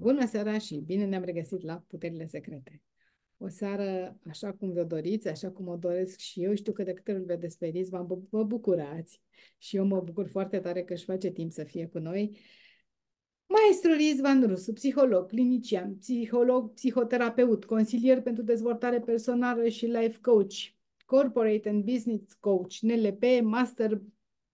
Bună seara și bine ne-am regăsit la Puterile Secrete. O seară așa cum vă doriți, așa cum o doresc și eu, știu că de câte ori vă desferiți, vă, bucurați și eu mă bucur foarte tare că își face timp să fie cu noi. Maestru Izvan Rusu, psiholog, clinician, psiholog, psihoterapeut, consilier pentru dezvoltare personală și life coach, corporate and business coach, NLP, master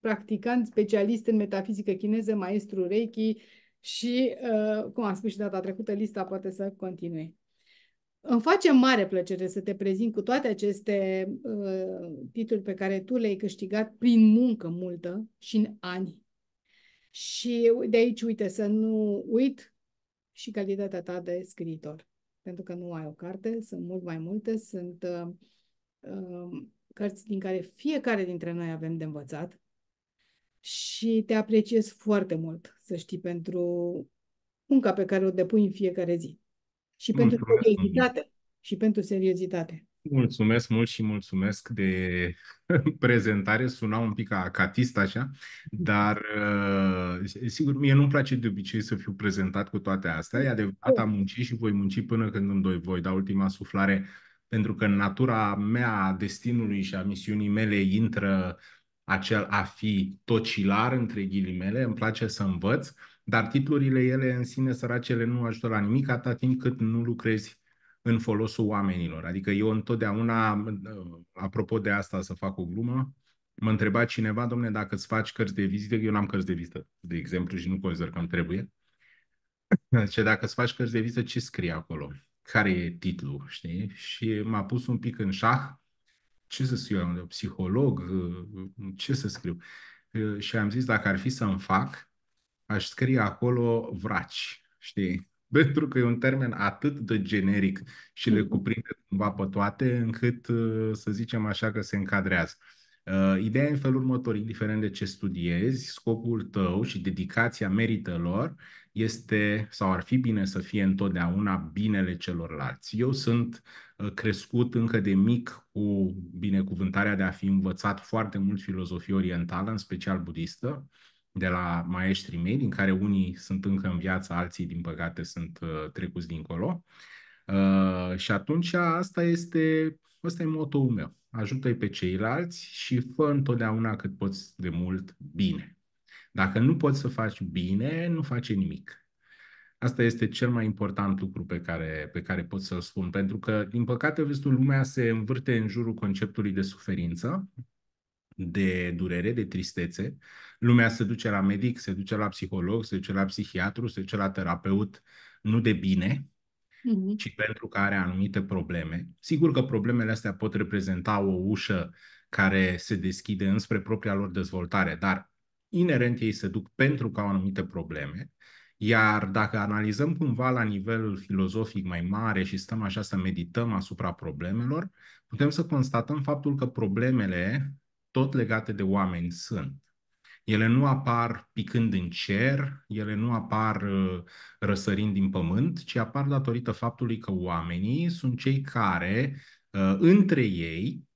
practicant specialist în metafizică chineză, maestru Reiki, și, uh, cum am spus și data trecută, lista poate să continue. Îmi face mare plăcere să te prezint cu toate aceste uh, titluri pe care tu le-ai câștigat prin muncă multă și în ani. Și de aici, uite, să nu uit și calitatea ta de scriitor. Pentru că nu ai o carte, sunt mult mai multe, sunt uh, uh cărți din care fiecare dintre noi avem de învățat și te apreciez foarte mult, să știi, pentru munca pe care o depui în fiecare zi. Și mulțumesc pentru seriozitate. Mult. Și pentru seriozitate. Mulțumesc mult și mulțumesc de prezentare. Suna un pic acatist așa, dar uh, sigur, mie nu-mi place de obicei să fiu prezentat cu toate astea. E adevărat, am muncit și voi munci până când îmi doi voi da ultima suflare, pentru că în natura mea, destinului și a misiunii mele intră acel a fi tocilar, între ghilimele, îmi place să învăț, dar titlurile ele în sine săracele nu ajută la nimic atâta timp cât nu lucrezi în folosul oamenilor. Adică eu întotdeauna, apropo de asta să fac o glumă, mă întreba cineva, domne, dacă îți faci cărți de vizită, eu n-am cărți de vizită, de exemplu, și nu consider că îmi trebuie, ce dacă îți faci cărți de vizită, ce scrie acolo? Care e titlul, știi? Și m-a pus un pic în șah ce să scriu, eu, psiholog, uh, ce să scriu? Uh, și am zis, dacă ar fi să-mi fac, aș scrie acolo vraci, știi? Pentru că e un termen atât de generic și le mhm. cuprinde cumva pe toate, încât uh, să zicem așa că se încadrează. Ideea e în felul următor, indiferent de ce studiezi, scopul tău și dedicația meritelor este sau ar fi bine să fie întotdeauna binele celorlalți. Eu sunt uh, crescut încă de mic cu binecuvântarea de a fi învățat foarte mult filozofie orientală, în special budistă, de la maestrii mei, din care unii sunt încă în viață, alții, din păcate, sunt uh, trecuți dincolo. Uh, și atunci asta este, asta e motoul meu. Ajută-i pe ceilalți și fă întotdeauna cât poți de mult bine. Dacă nu poți să faci bine, nu face nimic. Asta este cel mai important lucru pe care, pe care pot să-l spun, pentru că, din păcate, vezi lumea se învârte în jurul conceptului de suferință, de durere, de tristețe. Lumea se duce la medic, se duce la psiholog, se duce la psihiatru, se duce la terapeut, nu de bine, mm-hmm. ci pentru că are anumite probleme. Sigur că problemele astea pot reprezenta o ușă care se deschide înspre propria lor dezvoltare, dar inerent ei se duc pentru că au anumite probleme, iar dacă analizăm cumva la nivel filozofic mai mare și stăm așa să medităm asupra problemelor, putem să constatăm faptul că problemele tot legate de oameni sunt. Ele nu apar picând în cer, ele nu apar ă, răsărind din pământ, ci apar datorită faptului că oamenii sunt cei care ă, între ei,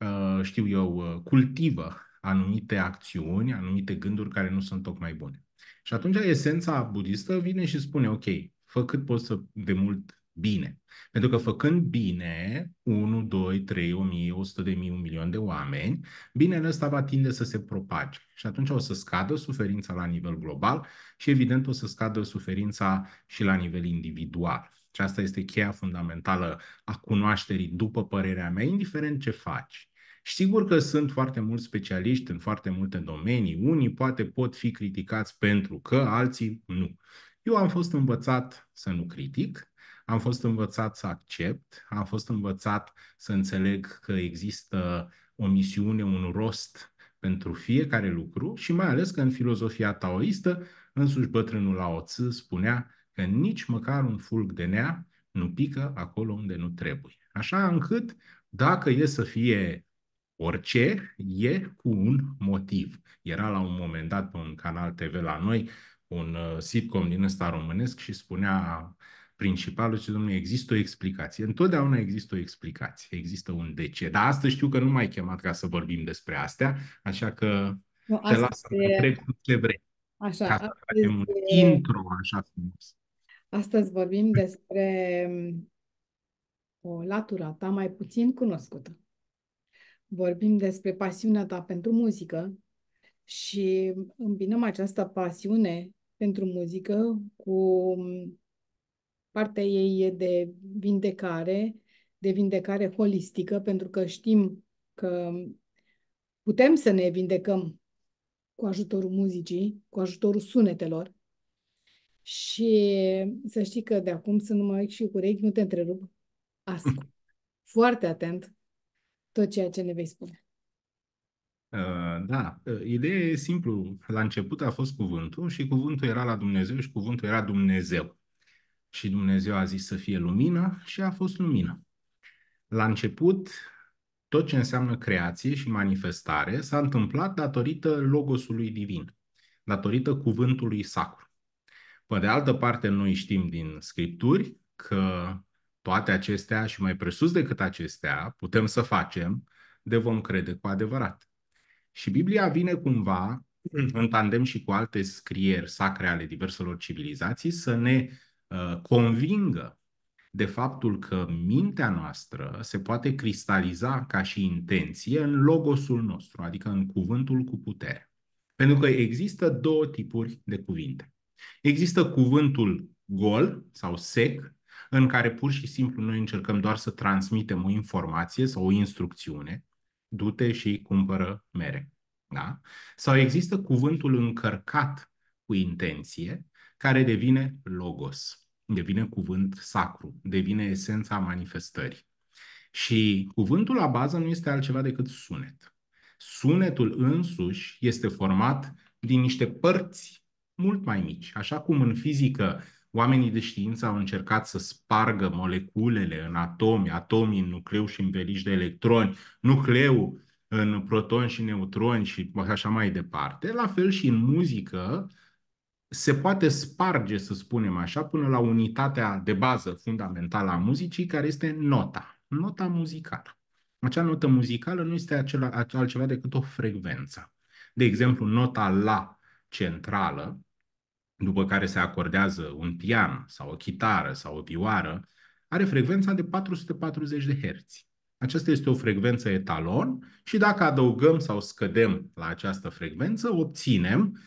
ă, știu eu, cultivă anumite acțiuni, anumite gânduri care nu sunt tocmai bune. Și atunci esența budistă vine și spune, ok, fă cât poți să de mult bine. Pentru că făcând bine 1, 2, 3, 1000, 100 de mii, un milion de oameni, binele ăsta va tinde să se propage. Și atunci o să scadă suferința la nivel global și evident o să scadă suferința și la nivel individual. Și asta este cheia fundamentală a cunoașterii, după părerea mea, indiferent ce faci. Și sigur că sunt foarte mulți specialiști în foarte multe domenii. Unii poate pot fi criticați pentru că, alții nu. Eu am fost învățat să nu critic, am fost învățat să accept, am fost învățat să înțeleg că există o misiune, un rost pentru fiecare lucru și mai ales că în filozofia taoistă, însuși bătrânul Lao Tzu spunea că nici măcar un fulg de nea nu pică acolo unde nu trebuie. Așa încât, dacă e să fie Orice e cu un motiv. Era la un moment dat pe un canal TV la noi, un uh, sitcom din ăsta românesc și spunea principalul și domnule, există o explicație. Întotdeauna există o explicație, există un de ce. Dar astăzi știu că nu mai ai chemat ca să vorbim despre astea, așa că no, te las să e... trec cu ce vrei. Așa, ca să facem un intro așa frumos. Astăzi vorbim despre mm, o latura ta mai puțin cunoscută vorbim despre pasiunea ta pentru muzică și îmbinăm această pasiune pentru muzică cu partea ei de vindecare, de vindecare holistică, pentru că știm că putem să ne vindecăm cu ajutorul muzicii, cu ajutorul sunetelor. Și să știi că de acum să nu mai și cu urechi, nu te întrerup. Ascult foarte atent tot ceea ce ne vei spune. Uh, da, uh, ideea e simplu. La început a fost cuvântul și cuvântul era la Dumnezeu și cuvântul era Dumnezeu. Și Dumnezeu a zis să fie lumină și a fost lumină. La început, tot ce înseamnă creație și manifestare s-a întâmplat datorită logosului divin, datorită cuvântului sacru. Pe de altă parte, noi știm din scripturi că toate acestea și mai presus decât acestea putem să facem, de vom crede cu adevărat. Și Biblia vine cumva, mm. în tandem și cu alte scrieri sacre ale diverselor civilizații, să ne uh, convingă de faptul că mintea noastră se poate cristaliza ca și intenție în logosul nostru, adică în cuvântul cu putere. Pentru că există două tipuri de cuvinte. Există cuvântul gol sau sec, în care pur și simplu noi încercăm doar să transmitem o informație sau o instrucțiune, du-te și cumpără mere. Da? Sau există cuvântul încărcat cu intenție, care devine logos, devine cuvânt sacru, devine esența manifestării. Și cuvântul la bază nu este altceva decât sunet. Sunetul însuși este format din niște părți mult mai mici. Așa cum în fizică Oamenii de știință au încercat să spargă moleculele în atomi, atomii în nucleu și în velici de electroni, nucleul în protoni și neutroni și așa mai departe. La fel și în muzică se poate sparge, să spunem așa, până la unitatea de bază fundamentală a muzicii, care este nota, nota muzicală. Acea notă muzicală nu este acela, altceva decât o frecvență. De exemplu, nota La centrală după care se acordează un pian sau o chitară sau o vioară, are frecvența de 440 de herți. Aceasta este o frecvență etalon și dacă adăugăm sau scădem la această frecvență, obținem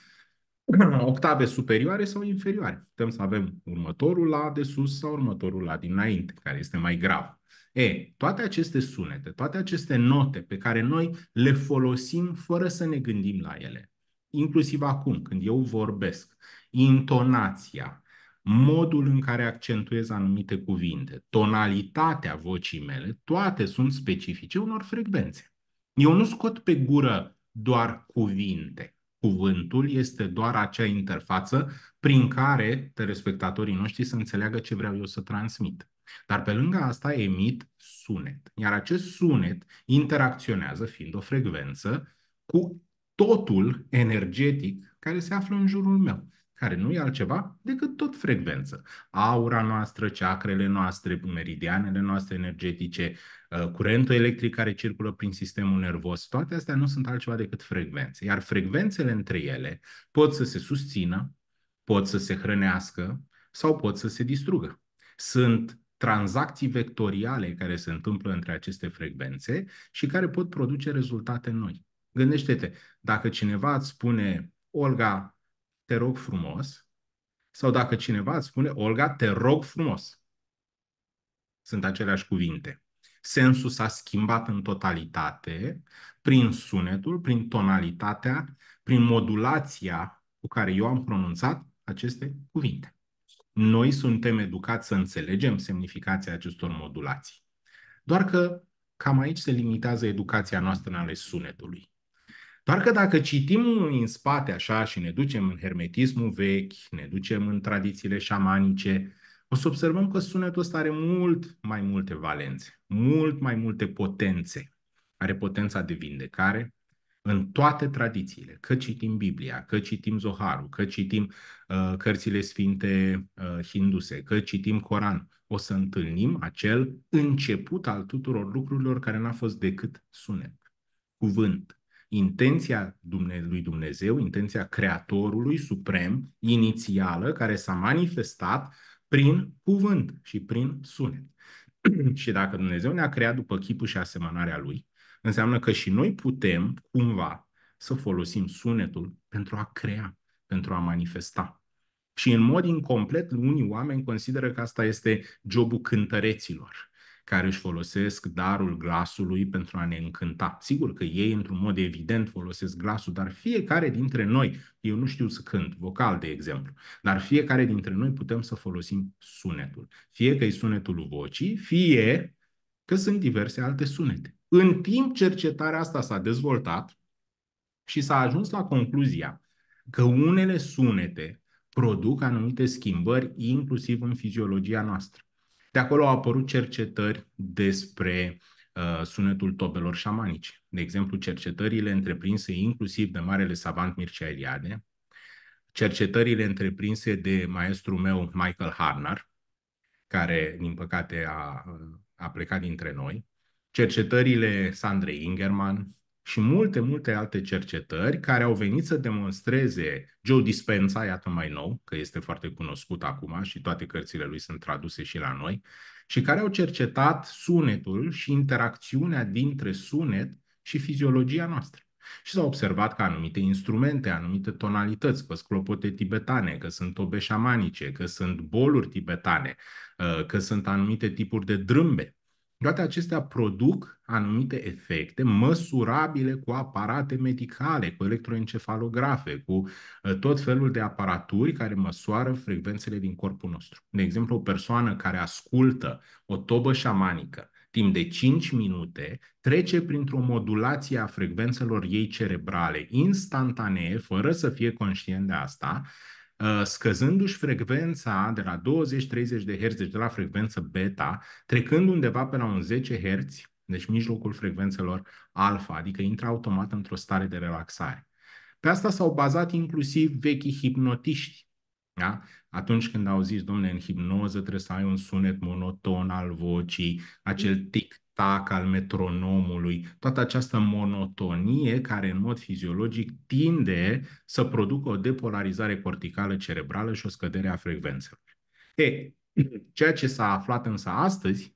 octave superioare sau inferioare. Putem să avem următorul la de sus sau următorul la dinainte, care este mai grav. E, toate aceste sunete, toate aceste note pe care noi le folosim fără să ne gândim la ele, inclusiv acum, când eu vorbesc, intonația, modul în care accentuez anumite cuvinte, tonalitatea vocii mele, toate sunt specifice unor frecvențe. Eu nu scot pe gură doar cuvinte. Cuvântul este doar acea interfață prin care telespectatorii noștri să înțeleagă ce vreau eu să transmit. Dar pe lângă asta emit sunet. Iar acest sunet interacționează, fiind o frecvență, cu totul energetic care se află în jurul meu care nu e altceva decât tot frecvență. Aura noastră, ceacrele noastre, meridianele noastre energetice, uh, curentul electric care circulă prin sistemul nervos, toate astea nu sunt altceva decât frecvențe. Iar frecvențele între ele pot să se susțină, pot să se hrănească sau pot să se distrugă. Sunt tranzacții vectoriale care se întâmplă între aceste frecvențe și care pot produce rezultate noi. Gândește-te, dacă cineva îți spune, Olga, te rog frumos, sau dacă cineva îți spune, Olga, te rog frumos. Sunt aceleași cuvinte. Sensul s-a schimbat în totalitate prin sunetul, prin tonalitatea, prin modulația cu care eu am pronunțat aceste cuvinte. Noi suntem educați să înțelegem semnificația acestor modulații. Doar că cam aici se limitează educația noastră în ale sunetului că dacă citim în spate așa și ne ducem în hermetismul vechi, ne ducem în tradițiile șamanice, o să observăm că sunetul ăsta are mult mai multe valențe, mult mai multe potențe. Are potența de vindecare în toate tradițiile, că citim Biblia, că citim Zoharul, că citim uh, cărțile sfinte uh, hinduse, că citim Coran, o să întâlnim acel început al tuturor lucrurilor care n-a fost decât sunet, cuvânt, intenția lui Dumnezeu, intenția Creatorului Suprem, inițială, care s-a manifestat prin cuvânt și prin sunet. și dacă Dumnezeu ne-a creat după chipul și asemănarea Lui, înseamnă că și noi putem, cumva, să folosim sunetul pentru a crea, pentru a manifesta. Și în mod incomplet, unii oameni consideră că asta este jobul cântăreților care își folosesc darul glasului pentru a ne încânta. Sigur că ei, într-un mod evident, folosesc glasul, dar fiecare dintre noi, eu nu știu să cânt, vocal de exemplu, dar fiecare dintre noi putem să folosim sunetul. Fie că e sunetul vocii, fie că sunt diverse alte sunete. În timp, cercetarea asta s-a dezvoltat și s-a ajuns la concluzia că unele sunete produc anumite schimbări, inclusiv în fiziologia noastră. De acolo au apărut cercetări despre uh, sunetul tobelor șamanice. De exemplu, cercetările întreprinse inclusiv de marele savant Mircea Eliade, cercetările întreprinse de maestru meu Michael Harnar, care, din păcate, a, a plecat dintre noi, cercetările Sandrei Ingerman, și multe, multe alte cercetări care au venit să demonstreze Joe Dispenza, iată mai nou, că este foarte cunoscut acum și toate cărțile lui sunt traduse și la noi, și care au cercetat sunetul și interacțiunea dintre sunet și fiziologia noastră. Și s-a observat că anumite instrumente, anumite tonalități, că sunt clopote tibetane, că sunt obeșamanice, că sunt boluri tibetane, uh, că sunt anumite tipuri de drâmbe toate acestea produc anumite efecte măsurabile cu aparate medicale, cu electroencefalografe, cu uh, tot felul de aparaturi care măsoară frecvențele din corpul nostru. De exemplu, o persoană care ascultă o tobă șamanică timp de 5 minute, trece printr-o modulație a frecvențelor ei cerebrale instantanee, fără să fie conștient de asta, Uh, scăzându-și frecvența de la 20-30 de Hz, deci de la frecvență beta, trecând undeva pe la un 10 Hz, deci mijlocul frecvențelor alfa, adică intră automat într-o stare de relaxare. Pe asta s-au bazat inclusiv vechii hipnotiști. Da? Atunci când zis, domnule, în hipnoză trebuie să ai un sunet monoton al vocii, acel tic-tac al metronomului, toată această monotonie care în mod fiziologic tinde să producă o depolarizare corticală cerebrală și o scădere a frecvențelor. E, ceea ce s-a aflat însă astăzi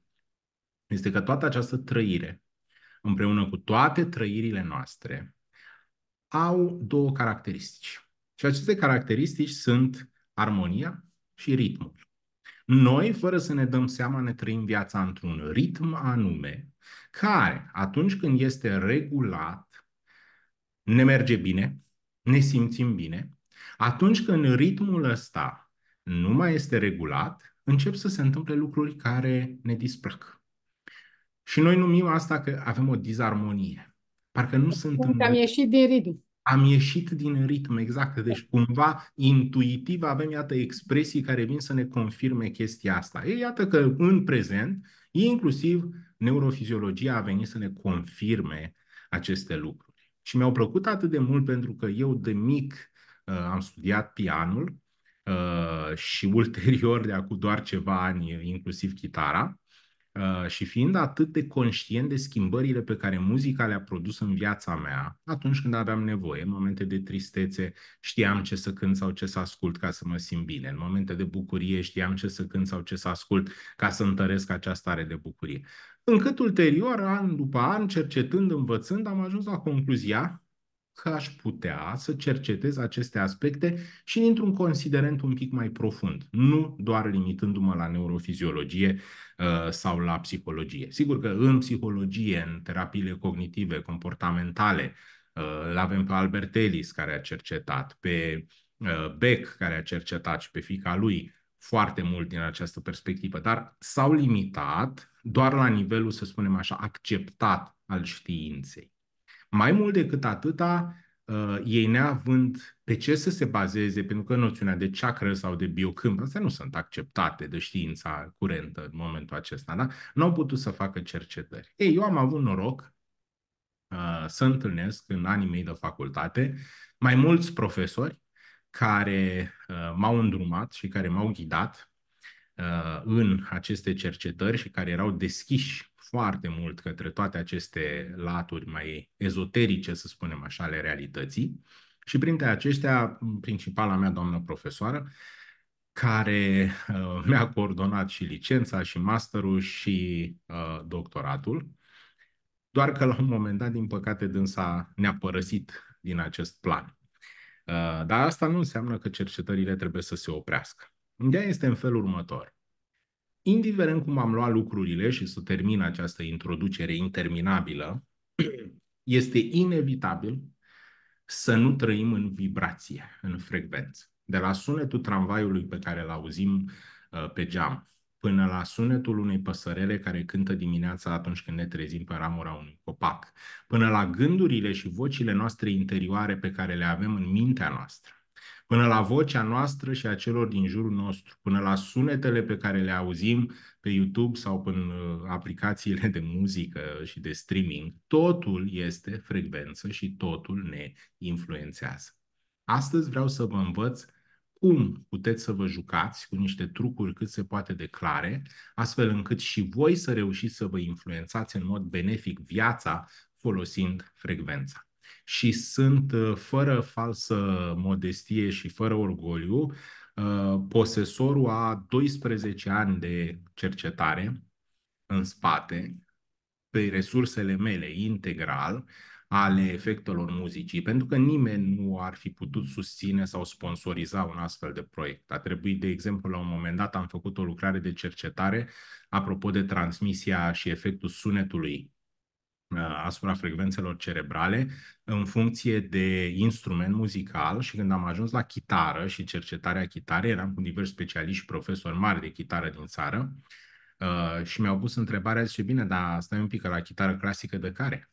este că toată această trăire, împreună cu toate trăirile noastre, au două caracteristici. Și aceste caracteristici sunt armonia și ritmul. Noi, fără să ne dăm seama, ne trăim viața într-un ritm anume, care, atunci când este regulat, ne merge bine, ne simțim bine. Atunci când ritmul ăsta nu mai este regulat, încep să se întâmple lucruri care ne displac. Și noi numim asta că avem o dizarmonie. Parcă nu sunt... Am ieșit din ritm am ieșit din ritm, exact. Deci, da. cumva, intuitiv avem, iată, expresii care vin să ne confirme chestia asta. E, iată că, în prezent, inclusiv neurofiziologia a venit să ne confirme aceste lucruri. Și mi-au plăcut atât de mult pentru că eu, de mic, uh, am studiat pianul uh, și ulterior, de acum doar ceva ani, inclusiv chitara. Uh, și fiind atât de conștient de schimbările pe care muzica le-a produs în viața mea, atunci când aveam nevoie, în momente de tristețe, știam ce să cânt sau ce să ascult ca să mă simt bine. În momente de bucurie știam ce să cânt sau ce să ascult ca să întăresc această stare de bucurie. Încât ulterior, an după an, cercetând, învățând, am ajuns la concluzia că aș putea să cercetez aceste aspecte și dintr-un considerent un pic mai profund, nu doar limitându-mă la neurofiziologie uh, sau la psihologie. Sigur că în psihologie, în terapiile cognitive, comportamentale, uh, îl avem pe Albert Ellis care a cercetat, pe uh, Beck care a cercetat și pe fica lui foarte mult din această perspectivă, dar s-au limitat doar la nivelul, să spunem așa, acceptat al științei. Mai mult decât atâta, uh, ei neavând pe ce să se bazeze, pentru că noțiunea de chakra sau de biocâmp, astea nu sunt acceptate de știința curentă în momentul acesta, da? Nu au putut să facă cercetări. Ei, eu am avut noroc uh, să întâlnesc în anii mei de facultate mai mulți profesori care uh, m-au îndrumat și care m-au ghidat uh, în aceste cercetări și care erau deschiși foarte mult către toate aceste laturi mai ezoterice, să spunem așa, ale realității. Și printre aceștia, principala mea doamnă profesoară, care uh, mi-a coordonat și licența, și masterul, și uh, doctoratul. Doar că la un moment dat, din păcate, dânsa ne-a părăsit din acest plan. Uh, dar asta nu înseamnă că cercetările trebuie să se oprească. Ideea este în felul următor indiferent cum am luat lucrurile și să termin această introducere interminabilă, este inevitabil să nu trăim în vibrație, în frecvență. De la sunetul tramvaiului pe care îl auzim uh, pe geam, până la sunetul unei păsărele care cântă dimineața atunci când ne trezim pe ramura unui copac, până la gândurile și vocile noastre interioare pe care le avem în mintea noastră, până la vocea noastră și a celor din jurul nostru, până la sunetele pe care le auzim pe YouTube sau în uh, aplicațiile de muzică și de streaming, totul este frecvență și totul ne influențează. Astăzi vreau să vă învăț cum puteți să vă jucați cu niște trucuri cât se poate de clare, astfel încât și voi să reușiți să vă influențați în mod benefic viața folosind frecvența și sunt uh, fără falsă modestie și fără orgoliu uh, posesorul a 12 ani de cercetare în spate pe resursele mele integral ale efectelor muzicii, pentru că nimeni nu ar fi putut susține sau sponsoriza un astfel de proiect. A trebuit, de exemplu, la un moment dat am făcut o lucrare de cercetare apropo de transmisia și efectul sunetului asupra frecvențelor cerebrale în funcție de instrument muzical și când am ajuns la chitară și cercetarea chitară eram cu diversi specialiști și profesori mari de chitară din țară și mi-au pus întrebarea, zice, bine, dar stai un pic, că la chitară clasică de care?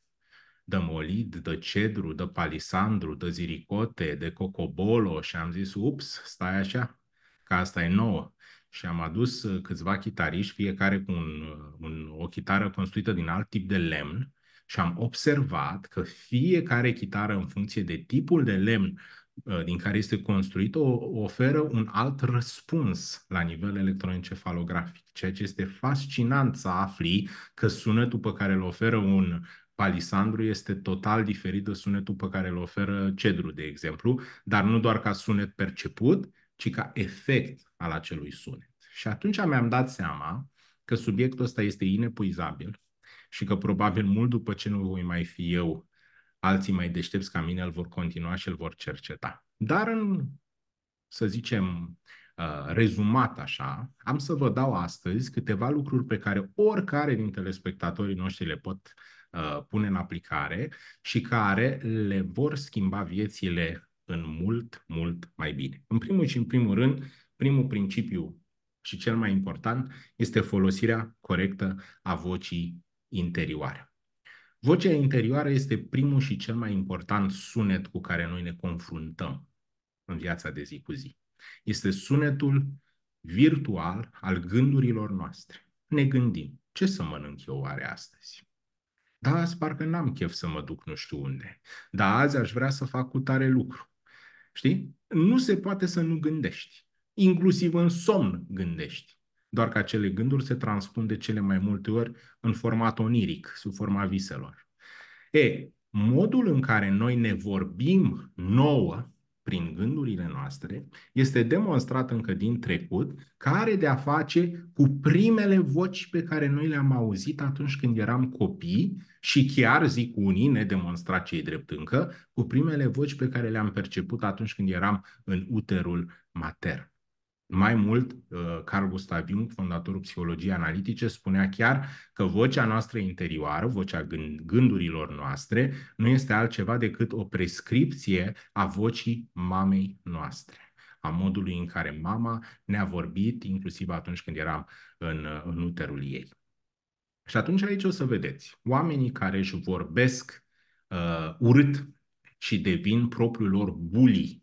de molid, de cedru, de palisandru, de ziricote, de cocobolo și am zis, ups, stai așa, că asta e nouă. Și am adus uh, câțiva chitariști, fiecare cu un, uh, un, o chitară construită din alt tip de lemn, și am observat că fiecare chitară, în funcție de tipul de lemn uh, din care este construită, oferă un alt răspuns la nivel electroencefalografic, ceea ce este fascinant să afli că sunetul pe care îl oferă un palisandru este total diferit de sunetul pe care îl oferă cedru, de exemplu, dar nu doar ca sunet perceput, ci ca efect al acelui sunet. Și atunci mi-am dat seama că subiectul ăsta este inepuizabil, și că probabil mult după ce nu voi mai fi eu, alții mai deștepți ca mine îl vor continua și îl vor cerceta. Dar în, să zicem, uh, rezumat așa, am să vă dau astăzi câteva lucruri pe care oricare dintre spectatorii noștri le pot uh, pune în aplicare și care le vor schimba viețile în mult, mult mai bine. În primul și în primul rând, primul principiu și cel mai important este folosirea corectă a vocii interioară. Vocea interioară este primul și cel mai important sunet cu care noi ne confruntăm în viața de zi cu zi. Este sunetul virtual al gândurilor noastre. Ne gândim, ce să mănânc eu oare astăzi? Da, azi parcă n-am chef să mă duc nu știu unde. Da, azi aș vrea să fac cu tare lucru. Știi? Nu se poate să nu gândești. Inclusiv în somn gândești doar că acele gânduri se transpun de cele mai multe ori în format oniric, sub forma viselor. E, modul în care noi ne vorbim nouă, prin gândurile noastre, este demonstrat încă din trecut că are de-a face cu primele voci pe care noi le-am auzit atunci când eram copii și chiar, zic unii, ne demonstrat cei drept încă, cu primele voci pe care le-am perceput atunci când eram în uterul matern. Mai mult, uh, Carl Gustav Jung, fondatorul psihologiei analitice, spunea chiar că vocea noastră interioară, vocea gândurilor noastre, nu este altceva decât o prescripție a vocii mamei noastre a modului în care mama ne-a vorbit, inclusiv atunci când eram în, în uterul ei. Și atunci aici o să vedeți, oamenii care își vorbesc uh, urât și devin propriul lor bully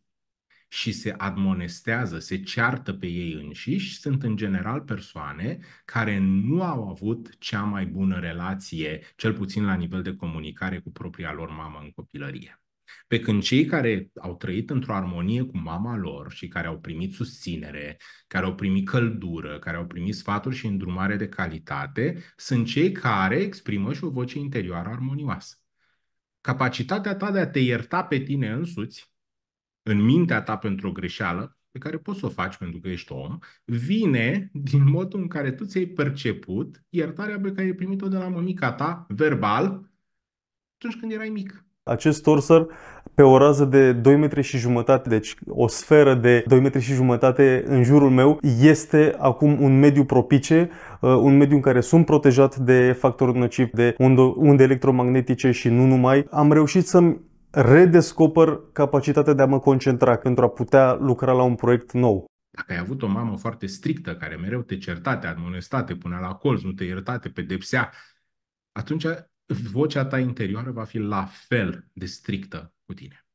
și se admonestează, se ceartă pe ei înșiși, sunt în general persoane care nu au avut cea mai bună relație, cel puțin la nivel de comunicare cu propria lor mamă în copilărie. Pe când cei care au trăit într-o armonie cu mama lor și care au primit susținere, care au primit căldură, care au primit sfaturi și îndrumare de calitate, sunt cei care exprimă și o voce interioară armonioasă. Capacitatea ta de a te ierta pe tine însuți în mintea ta pentru o greșeală, pe care poți să o faci pentru că ești om, vine din modul în care tu ți-ai perceput iertarea pe care ai primit-o de la mămica ta, verbal, atunci când erai mic. Acest torsăr pe o rază de 2 metri și jumătate, deci o sferă de 2 metri și jumătate în jurul meu, este acum un mediu propice, uh, un mediu în care sunt protejat de factori nocivi, de unde electromagnetice și nu numai. Am reușit să-mi redescoper capacitatea de a mă concentra pentru a putea lucra la un proiect nou. Dacă ai avut o mamă foarte strictă, care mereu te certa, te admonesta, te punea la colț, nu te ierta, te pedepsea, atunci vocea ta interioară va fi la fel de strictă cu tine.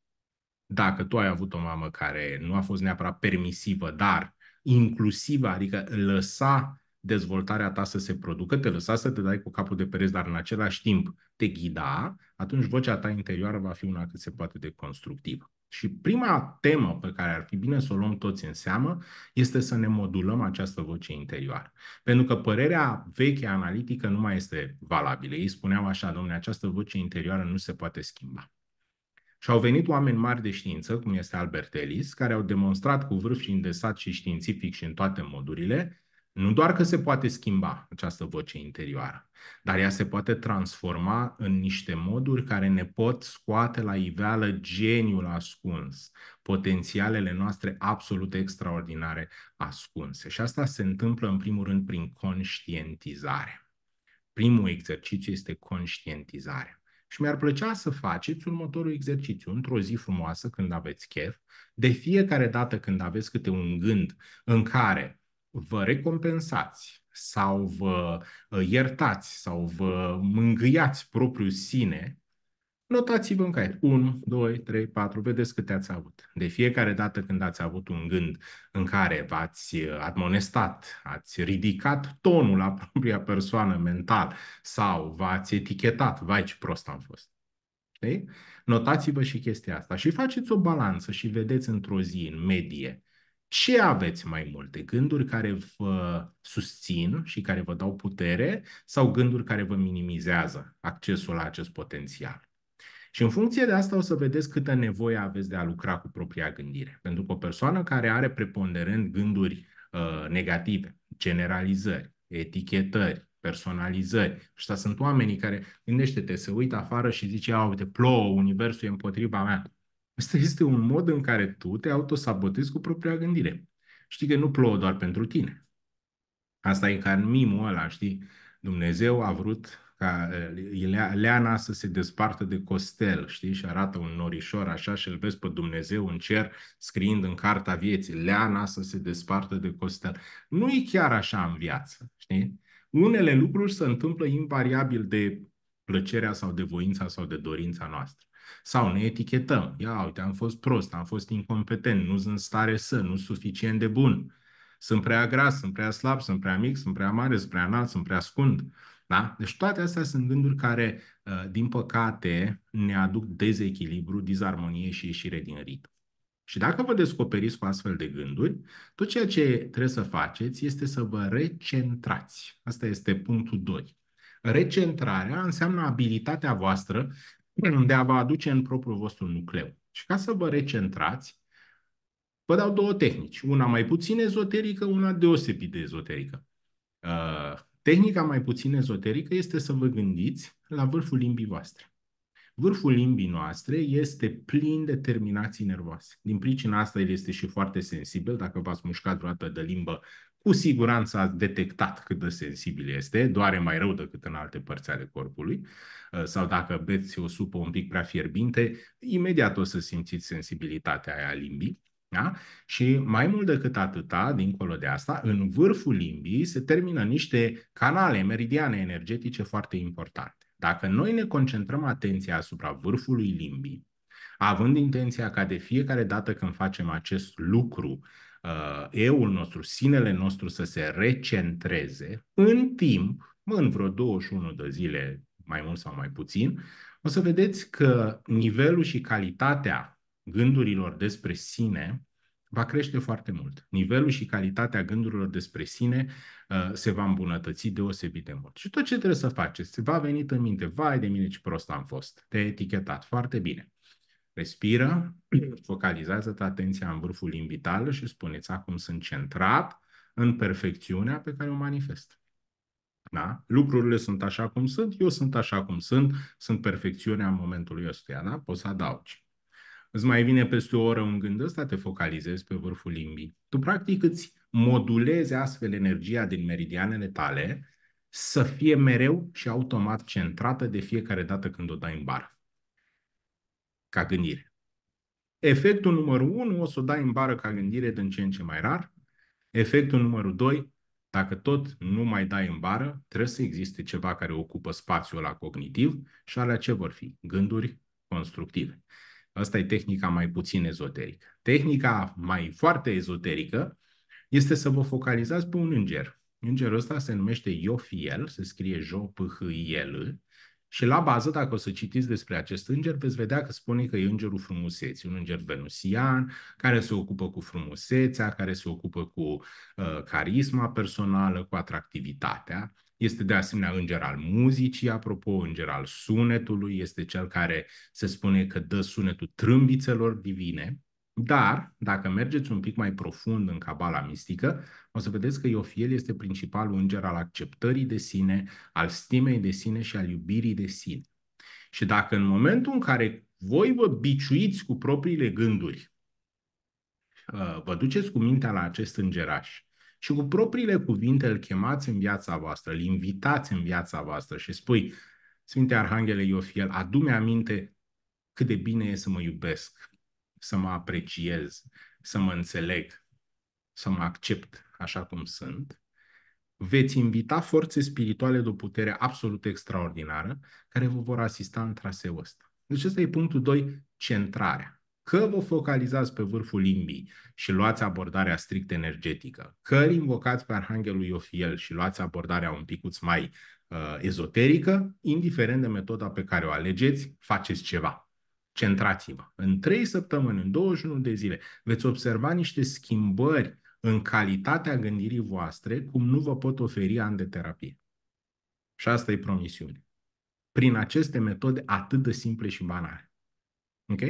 Dacă tu ai avut o mamă care nu a fost neapărat permisivă, dar inclusivă, adică lăsa dezvoltarea ta să se producă, te lăsa să te dai cu capul de pereți, dar în același timp te ghida, atunci vocea ta interioară va fi una cât se poate de constructivă. Și prima temă pe care ar fi bine să o luăm toți în seamă este să ne modulăm această voce interioară. Pentru că părerea veche analitică nu mai este valabilă. Ei spuneau așa, domnule, această voce interioară nu se poate schimba. Și au venit oameni mari de știință, cum este Albert Ellis, care au demonstrat cu vârf și îndesat și științific și în toate modurile nu doar că se poate schimba această voce interioară, dar ea se poate transforma în niște moduri care ne pot scoate la iveală geniul ascuns, potențialele noastre absolut extraordinare ascunse. Și asta se întâmplă în primul rând prin conștientizare. Primul exercițiu este conștientizare. Și mi-ar plăcea să faceți următorul exercițiu într-o zi frumoasă când aveți chef, de fiecare dată când aveți câte un gând în care vă recompensați sau vă uh, iertați sau vă mângâiați propriu sine, notați-vă în caiet. 1, 2, 3, 4, vedeți câte ați avut. De fiecare dată când ați avut un gând în care v-ați uh, admonestat, ați ridicat tonul la propria persoană mental sau v-ați etichetat, vai ce prost am fost. Notați-vă și chestia asta și faceți o balanță și vedeți într-o zi, în medie, ce aveți mai multe? Gânduri care vă susțin și care vă dau putere sau gânduri care vă minimizează accesul la acest potențial? Și în funcție de asta o să vedeți câtă nevoie aveți de a lucra cu propria gândire. Pentru că o persoană care are preponderent gânduri uh, negative, generalizări, etichetări, personalizări. Ăștia sunt oamenii care, gândește-te, se uită afară și zice, a, uite, plouă, universul e împotriva mea. Asta este un mod în care tu te autosabotezi cu propria gândire. Știi că nu plouă doar pentru tine. Asta e ca în mimul ăla, știi? Dumnezeu a vrut ca eh, Leana să se despartă de Costel, știi? Și arată un norișor așa și îl vezi pe Dumnezeu în cer scriind în carta vieții Leana să se despartă de Costel. Nu e chiar așa în viață, știi? Unele lucruri se întâmplă invariabil de plăcerea sau de voința sau de dorința noastră. Sau ne etichetăm. Ia uite, am fost prost, am fost incompetent, nu sunt stare să, nu suficient de bun. Sunt prea gras, sunt prea slab, sunt prea mic, sunt prea mare, sunt prea înalt, sunt prea scund. Da? Deci toate astea sunt gânduri care, uh, din păcate, ne aduc dezechilibru, dizarmonie și ieșire din ritm. Și dacă vă descoperiți cu astfel de gânduri, tot ceea ce trebuie să faceți este să vă recentrați. Asta este punctul 2. Recentrarea înseamnă abilitatea voastră de a vă aduce în propriul vostru nucleu. Și ca să vă recentrați, vă dau două tehnici. Una mai puțin ezoterică, una deosebit de ezoterică. Uh, tehnica mai puțin ezoterică este să vă gândiți la vârful limbii voastre. Vârful limbii noastre este plin de terminații nervoase. Din pricina asta el este și foarte sensibil. Dacă v-ați mușcat vreodată de limbă, cu siguranță ați detectat cât de sensibil este, doare mai rău decât în alte părți ale corpului, uh, sau dacă beți o supă un pic prea fierbinte, imediat o să simțiți sensibilitatea aia limbii. Da? Și mai mult decât atâta, dincolo de asta, în vârful limbii se termină niște canale meridiane energetice foarte importante. Dacă noi ne concentrăm atenția asupra vârfului limbii, având intenția ca de fiecare dată când facem acest lucru Uh, euul nostru, sinele nostru să se recentreze în timp, în vreo 21 de zile, mai mult sau mai puțin, o să vedeți că nivelul și calitatea gândurilor despre sine va crește foarte mult. Nivelul și calitatea gândurilor despre sine uh, se va îmbunătăți deosebit de mult. Și tot ce trebuie să faceți, va veni în minte, vai de mine ce prost am fost, te etichetat, foarte bine. Respiră, focalizează-te atenția în vârful limbital și spuneți acum sunt centrat în perfecțiunea pe care o manifest. Da? Lucrurile sunt așa cum sunt, eu sunt așa cum sunt, sunt perfecțiunea în momentul ăstuia, da? Poți să adaugi. Îți mai vine peste o oră un gând ăsta, te focalizezi pe vârful limbii. Tu practic îți modulezi astfel energia din meridianele tale să fie mereu și automat centrată de fiecare dată când o dai în bară ca gândire. Efectul numărul 1 o să o dai în bară ca gândire din ce în ce mai rar. Efectul numărul 2, dacă tot nu mai dai în bară, trebuie să existe ceva care ocupă spațiul la cognitiv și alea ce vor fi? Gânduri constructive. Asta e tehnica mai puțin ezoterică. Tehnica mai foarte ezoterică este să vă focalizați pe un înger. Îngerul ăsta se numește Iofiel, se scrie j p h i l și la bază, dacă o să citiți despre acest înger, veți vedea că spune că e îngerul frumuseții, un înger venusian, care se ocupă cu frumusețea, care se ocupă cu uh, carisma personală, cu atractivitatea. Este de asemenea înger al muzicii, apropo, înger al sunetului, este cel care se spune că dă sunetul trâmbițelor divine, dar, dacă mergeți un pic mai profund în cabala mistică, o să vedeți că Iofiel este principalul înger al acceptării de sine, al stimei de sine și al iubirii de sine. Și dacă în momentul în care voi vă biciuiți cu propriile gânduri, uh, vă duceți cu mintea la acest îngeraș și cu propriile cuvinte îl chemați în viața voastră, îl invitați în viața voastră și spui, Sfinte Arhanghele Iofiel, adu-mi aminte cât de bine e să mă iubesc, să mă apreciez, să mă înțeleg, să mă accept așa cum sunt, veți invita forțe spirituale de o putere absolut extraordinară care vă vor asista în traseul ăsta. Deci ăsta e punctul 2, centrarea. Că vă focalizați pe vârful limbii și luați abordarea strict energetică, că invocați pe Arhanghelul Iofiel și luați abordarea un picuț mai uh, ezoterică, indiferent de metoda pe care o alegeți, faceți ceva centrați vă În 3 săptămâni, în 21 de zile, veți observa niște schimbări în calitatea gândirii voastre, cum nu vă pot oferi ani de terapie. Și asta e promisiune. Prin aceste metode atât de simple și banale. Ok?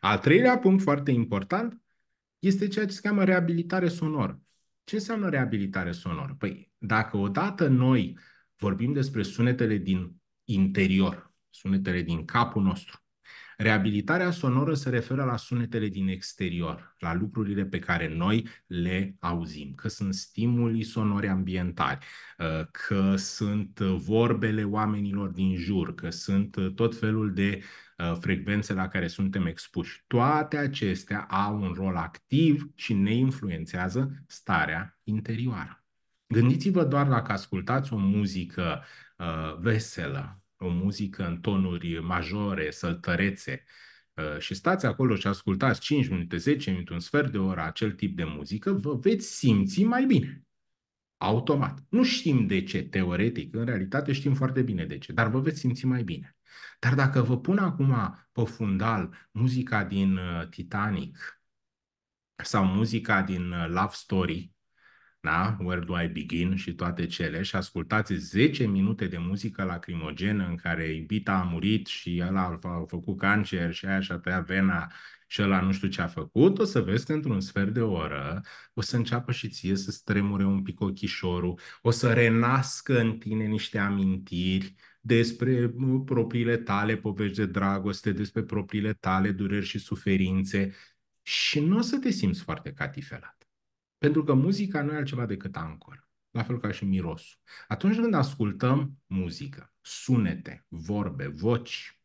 Al treilea punct foarte important este ceea ce se cheamă reabilitare sonoră. Ce înseamnă reabilitare sonoră? Păi, dacă odată noi vorbim despre sunetele din interior, sunetele din capul nostru, Reabilitarea sonoră se referă la sunetele din exterior, la lucrurile pe care noi le auzim, că sunt stimuli sonori ambientali, uh, că sunt vorbele oamenilor din jur, că sunt tot felul de uh, frecvențe la care suntem expuși. Toate acestea au un rol activ și ne influențează starea interioară. Gândiți-vă doar dacă ascultați o muzică uh, veselă, o muzică în tonuri majore, săltărețe, uh, și stați acolo și ascultați 5 minute, 10 minute, un sfert de oră acel tip de muzică, vă veți simți mai bine. Automat. Nu știm de ce, teoretic, în realitate știm foarte bine de ce, dar vă veți simți mai bine. Dar dacă vă pun acum pe fundal muzica din uh, Titanic sau muzica din uh, Love Story, da? Where Do I Begin și toate cele și ascultați 10 minute de muzică lacrimogenă în care iubita a murit și el a făcut cancer și aia și-a tăiat vena și ăla nu știu ce a făcut, o să vezi că într-un sfert de oră o să înceapă și ție să stremure un pic ochișorul, o să renască în tine niște amintiri despre uh, propriile tale povești de dragoste, despre propriile tale dureri și suferințe și nu o să te simți foarte catifelat. Pentru că muzica nu e altceva decât ancor, la fel ca și mirosul. Atunci când ascultăm muzică, sunete, vorbe, voci,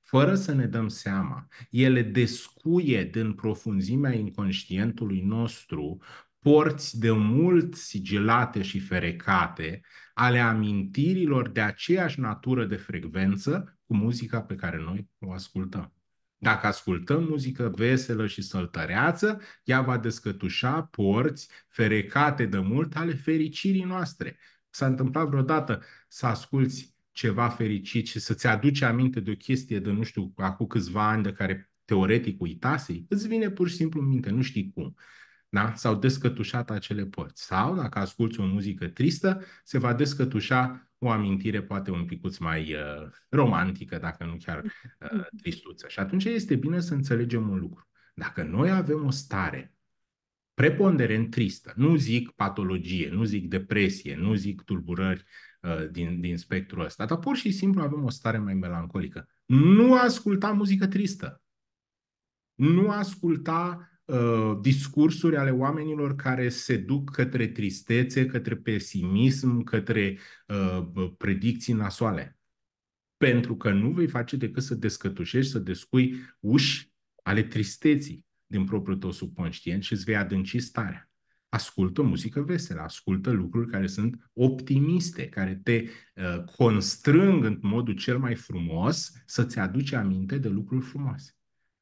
fără să ne dăm seama, ele descuie din profunzimea inconștientului nostru porți de mult sigilate și ferecate ale amintirilor de aceeași natură de frecvență cu muzica pe care noi o ascultăm. Dacă ascultăm muzică veselă și săltăreață, ea va descătușa porți ferecate de mult ale fericirii noastre. S-a întâmplat vreodată să asculți ceva fericit și să-ți aduci aminte de o chestie de, nu știu, acum câțiva ani de care teoretic uitasei, îți vine pur și simplu în minte, nu știi cum. Da? S-au descătușat acele porți Sau, dacă asculți o muzică tristă, se va descătușa o amintire poate un picuț mai uh, romantică, dacă nu chiar mm-hmm. uh, mm-hmm. tristuță. Și atunci este bine să înțelegem un lucru. Dacă noi avem o stare preponderent tristă, nu zic patologie, nu zic depresie, nu zic tulburări uh, din, din spectrul ăsta, dar pur și simplu avem o stare mai melancolică. Nu asculta muzică tristă. Nu asculta Uh, discursuri ale oamenilor care se duc către tristețe, către pesimism, către uh, predicții nasoale. Pentru că nu vei face decât să descătușești, să descui uși ale tristeții din propriul tău subconștient și îți vei adânci starea. Ascultă muzică veselă, ascultă lucruri care sunt optimiste, care te uh, constrâng în modul cel mai frumos să-ți aduci aminte de lucruri frumoase.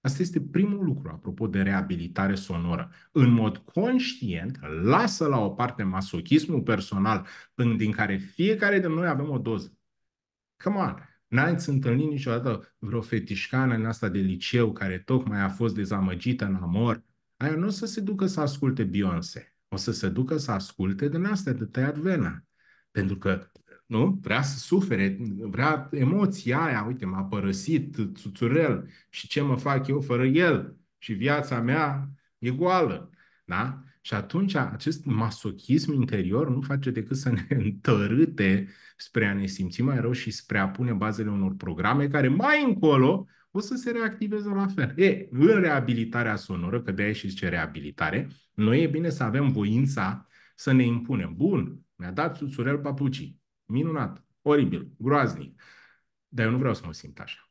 Asta este primul lucru, apropo de reabilitare sonoră. În mod conștient, lasă la o parte masochismul personal în, din care fiecare de noi avem o doză. Come on! N-ați întâlnit niciodată vreo fetișcană în asta de liceu care tocmai a fost dezamăgită în amor? Aia nu o să se ducă să asculte Beyoncé. O să se ducă să asculte din astea de tăiat vena. Pentru că nu? Vrea să sufere, vrea emoția aia, uite, m-a părăsit țuțurel și ce mă fac eu fără el și viața mea e goală, da? Și atunci acest masochism interior nu face decât să ne întărâte spre a ne simți mai rău și spre a pune bazele unor programe care mai încolo o să se reactiveze la fel. E, în reabilitarea sonoră, că de-aia și zice reabilitare, noi e bine să avem voința să ne impunem. Bun, mi-a dat suțurel papucii. Minunat, oribil, groaznic. Dar eu nu vreau să mă simt așa.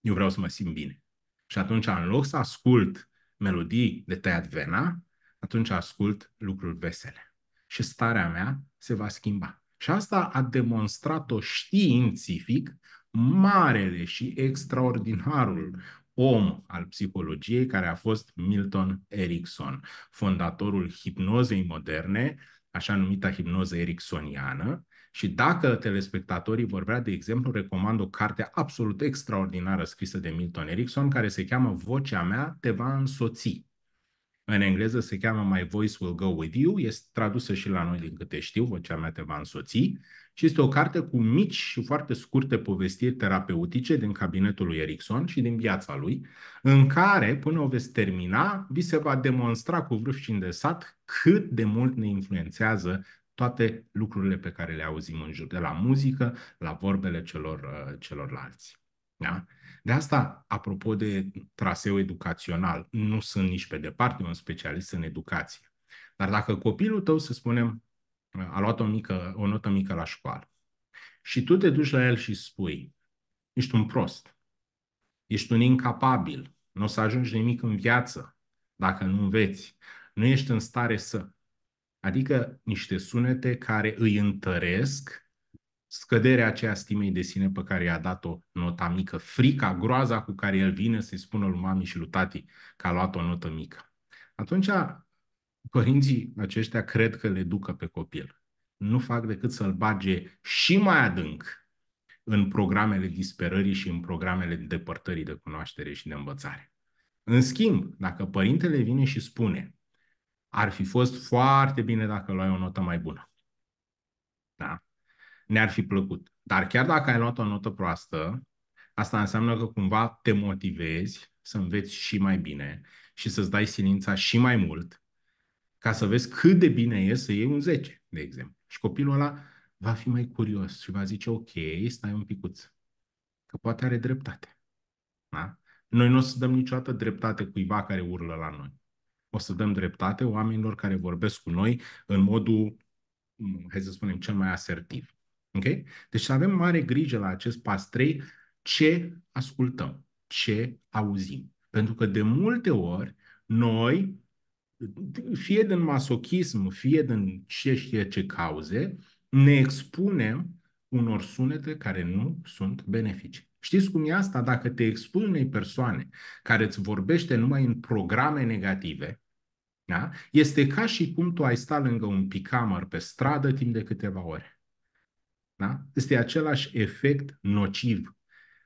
Eu vreau să mă simt bine. Și atunci, în loc să ascult melodii de tăiat vena, atunci ascult lucruri vesele. Și starea mea se va schimba. Și asta a demonstrat-o științific marele și extraordinarul om al psihologiei, care a fost Milton Erickson, fondatorul hipnozei moderne, așa numită hipnoză ericksoniană, și dacă telespectatorii vor vrea, de exemplu, recomand o carte absolut extraordinară scrisă de Milton Erickson, care se cheamă Vocea mea te va însoți. În engleză se cheamă My Voice Will Go With You, este tradusă și la noi din câte știu, Vocea mea te va însoți, și este o carte cu mici și foarte scurte povestiri terapeutice din cabinetul lui Erickson și din viața lui, în care, până o veți termina, vi se va demonstra cu vârf și îndesat cât de mult ne influențează toate lucrurile pe care le auzim în jur, de la muzică, la vorbele celor, uh, celorlalți. Da? De asta, apropo de traseu educațional, nu sunt nici pe departe un specialist în educație. Dar dacă copilul tău, să spunem, a luat o, mică, o notă mică la școală și tu te duci la el și spui, ești un prost, ești un incapabil, nu o să ajungi nimic în viață dacă nu înveți, nu ești în stare să Adică niște sunete care îi întăresc scăderea aceea stimei de sine pe care i-a dat-o nota mică, frica, groaza cu care el vine să-i spună lui mami și lui tati că a luat o notă mică. Atunci, părinții aceștia cred că le ducă pe copil. Nu fac decât să-l bage și mai adânc în programele disperării și în programele depărtării de cunoaștere și de învățare. În schimb, dacă părintele vine și spune, ar fi fost foarte bine dacă luai o notă mai bună. Da? Ne-ar fi plăcut. Dar chiar dacă ai luat o notă proastă, asta înseamnă că cumva te motivezi să înveți și mai bine și să-ți dai silința și mai mult ca să vezi cât de bine e să iei un 10, de exemplu. Și copilul ăla va fi mai curios și va zice, ok, stai un picuț, că poate are dreptate. Da? Noi nu o să dăm niciodată dreptate cuiva care urlă la noi o să dăm dreptate oamenilor care vorbesc cu noi în modul, mm, hai să spunem, cel mai asertiv. Okay? Deci să avem mare grijă la acest pas 3, ce ascultăm, ce auzim. Pentru că de multe ori noi, fie din masochism, fie din ce știe ce cauze, ne expunem unor sunete care nu sunt benefice. Știți cum e asta? Dacă te expui unei persoane care îți vorbește numai în programe negative, da? este ca și cum tu ai sta lângă un picamăr pe stradă timp de câteva ore. Da? Este același efect nociv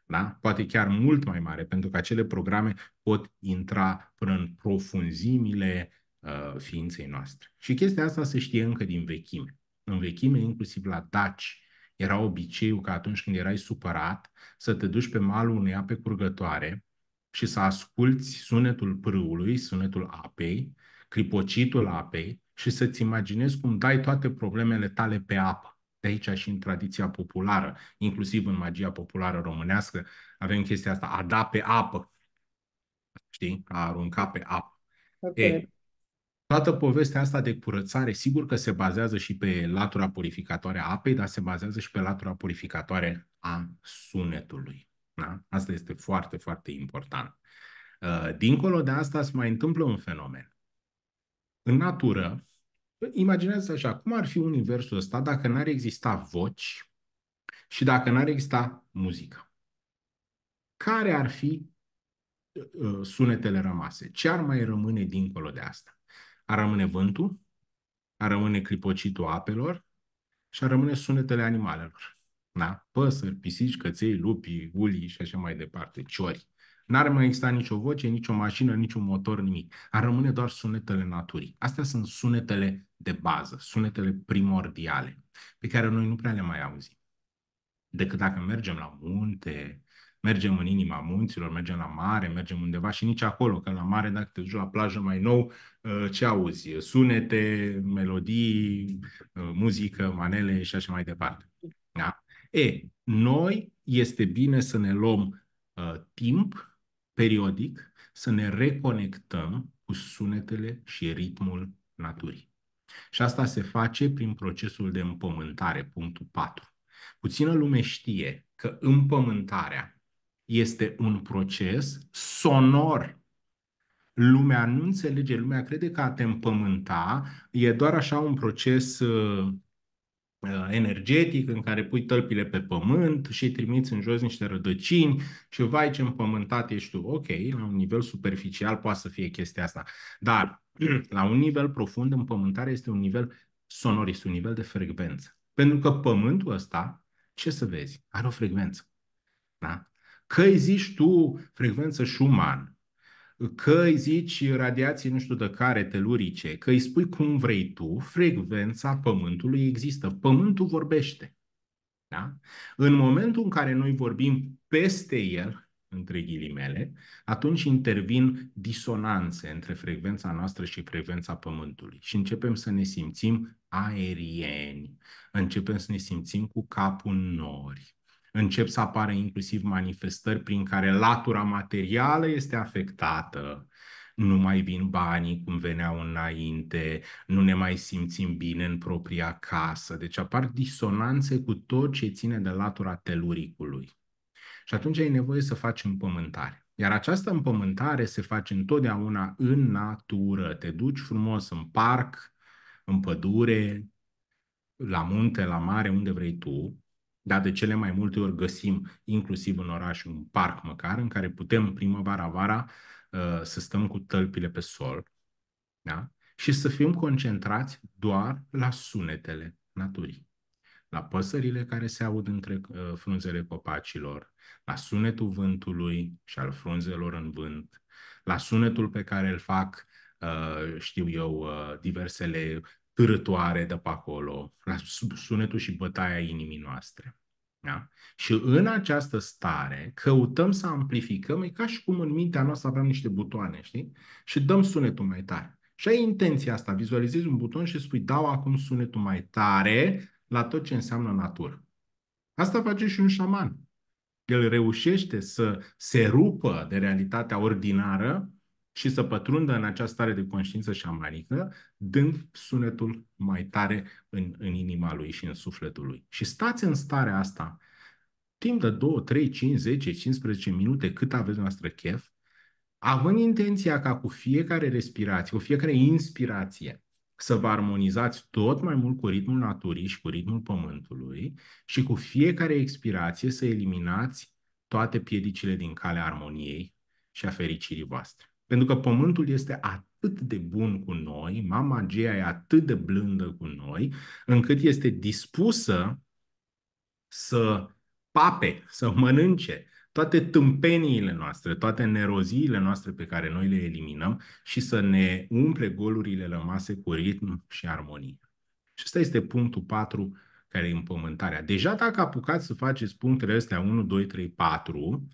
da? poate chiar mult mai mare, pentru că acele programe pot intra până în profunzimile uh, ființei noastre. Și chestia asta se știe încă din vechime. În vechime, inclusiv la daci, era obiceiul că atunci când erai supărat să te duci pe malul unei ape curgătoare și să asculți sunetul prâului, sunetul apei, clipocitul apei și să-ți imaginezi cum dai toate problemele tale pe apă. De aici și în tradiția populară, inclusiv în magia populară românească, avem chestia asta, a da pe apă, știi? A arunca pe apă. Okay. E, toată povestea asta de curățare, sigur că se bazează și pe latura purificatoare a apei, dar se bazează și pe latura purificatoare a sunetului. Da? Asta este foarte, foarte important. Uh, dincolo de asta, se mai întâmplă un fenomen. În natură, imaginează așa, cum ar fi universul ăsta dacă n-ar exista voci și dacă n-ar exista muzică? Care ar fi uh, uh, sunetele rămase? Ce ar mai rămâne dincolo de asta? ar rămâne vântul, ar rămâne clipocitul apelor și ar rămâne sunetele animalelor. Da? Păsări, pisici, căței, lupi, ulii și așa mai departe, ciori. N-ar mai exista nicio voce, nicio mașină, niciun motor, nimic. Ar rămâne doar sunetele naturii. Astea sunt sunetele de bază, sunetele primordiale, pe care noi nu prea le mai auzim. Decât dacă mergem la munte, mergem în inima munților, mergem la mare, mergem undeva și nici acolo, că la mare, dacă te duci la plajă mai nou, uh, ce auzi? Sunete, melodii, uh, muzică, manele și așa mai departe. Da? E, noi este bine să ne luăm uh, timp periodic să ne reconectăm cu sunetele și ritmul naturii. Și asta se face prin procesul de împământare, punctul 4. Puțină lume știe că împământarea este un proces sonor. Lumea nu înțelege, lumea crede că a te împământa e doar așa un proces uh, uh, energetic în care pui tălpile pe pământ și trimiți în jos niște rădăcini și vai ce împământat ești tu. Ok, la un nivel superficial poate să fie chestia asta, dar la un nivel profund împământarea este un nivel sonor, este un nivel de frecvență. Pentru că pământul ăsta, ce să vezi, are o frecvență. Da? Că îi zici tu frecvență Schumann, că îi zici radiații nu știu de care, telurice, că îi spui cum vrei tu, frecvența Pământului există. Pământul vorbește. Da? În momentul în care noi vorbim peste el, între ghilimele, atunci intervin disonanțe între frecvența noastră și frecvența Pământului și începem să ne simțim aerieni, începem să ne simțim cu capul nori, încep să apară inclusiv manifestări prin care latura materială este afectată, nu mai vin banii cum veneau înainte, nu ne mai simțim bine în propria casă. Deci apar disonanțe cu tot ce ține de latura teluricului. Și atunci ai nevoie să faci împământare. Iar această împământare se face întotdeauna în natură. Te duci frumos în parc, în pădure, la munte, la mare, unde vrei tu, dar de cele mai multe ori găsim inclusiv în oraș un parc măcar în care putem primăvara-vara uh, să stăm cu tălpile pe sol da? și să fim concentrați doar la sunetele naturii la păsările care se aud între uh, frunzele copacilor, la sunetul vântului și al frunzelor în vânt, la sunetul pe care îl fac, uh, știu eu, diversele târătoare de pe acolo, la sunetul și bătaia inimii noastre. Da? Și în această stare căutăm să amplificăm, e ca și cum în mintea noastră aveam niște butoane, știi? Și dăm sunetul mai tare. Și ai intenția asta, vizualizezi un buton și spui, dau acum sunetul mai tare la tot ce înseamnă natură. Asta face și un șaman. El reușește să se rupă de realitatea ordinară și să pătrundă în această stare de conștiință șamanică, dând sunetul mai tare în, în inima lui și în sufletul lui. Și stați în starea asta timp de 2, 3, 5, 10, 15 minute, cât aveți noastră chef, având intenția ca cu fiecare respirație, cu fiecare inspirație, să vă armonizați tot mai mult cu ritmul naturii și cu ritmul pământului și cu fiecare expirație să eliminați toate piedicile din calea armoniei și a fericirii voastre. Pentru că pământul este atât de bun cu noi, mama aceea e atât de blândă cu noi, încât este dispusă să pape, să mănânce toate tâmpeniile noastre, toate neroziile noastre pe care noi le eliminăm și să ne umple golurile rămase cu ritm și armonie. Și ăsta este punctul 4 care e împământarea. Deja dacă apucați să faceți punctele astea 1, 2, 3, 4,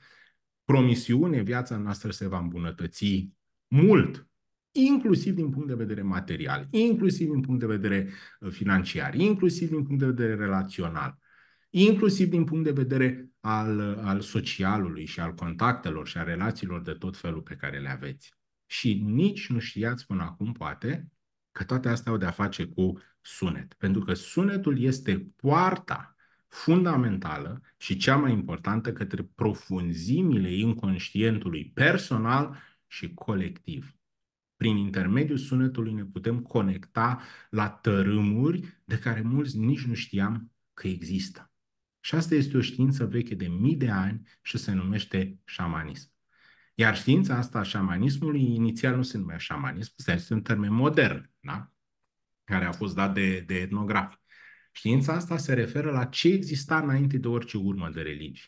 promisiune, viața noastră se va îmbunătăți mult, inclusiv din punct de vedere material, inclusiv din punct de vedere uh, financiar, inclusiv din punct de vedere relațional, inclusiv din punct de vedere al, uh, al socialului și al contactelor și a relațiilor de tot felul pe care le aveți. Și nici nu știați până acum, poate, că toate astea au de-a face cu sunet. Pentru că sunetul este poarta fundamentală și cea mai importantă către profunzimile inconștientului personal și colectiv. Prin intermediul sunetului ne putem conecta la tărâmuri de care mulți nici nu știam că există. Și asta este o știință veche de mii de ani și se numește șamanism. Iar știința asta a șamanismului inițial nu se numea șamanism, este un termen modern, da? care a fost dat de, de etnografi. Știința asta se referă la ce exista înainte de orice urmă de religie,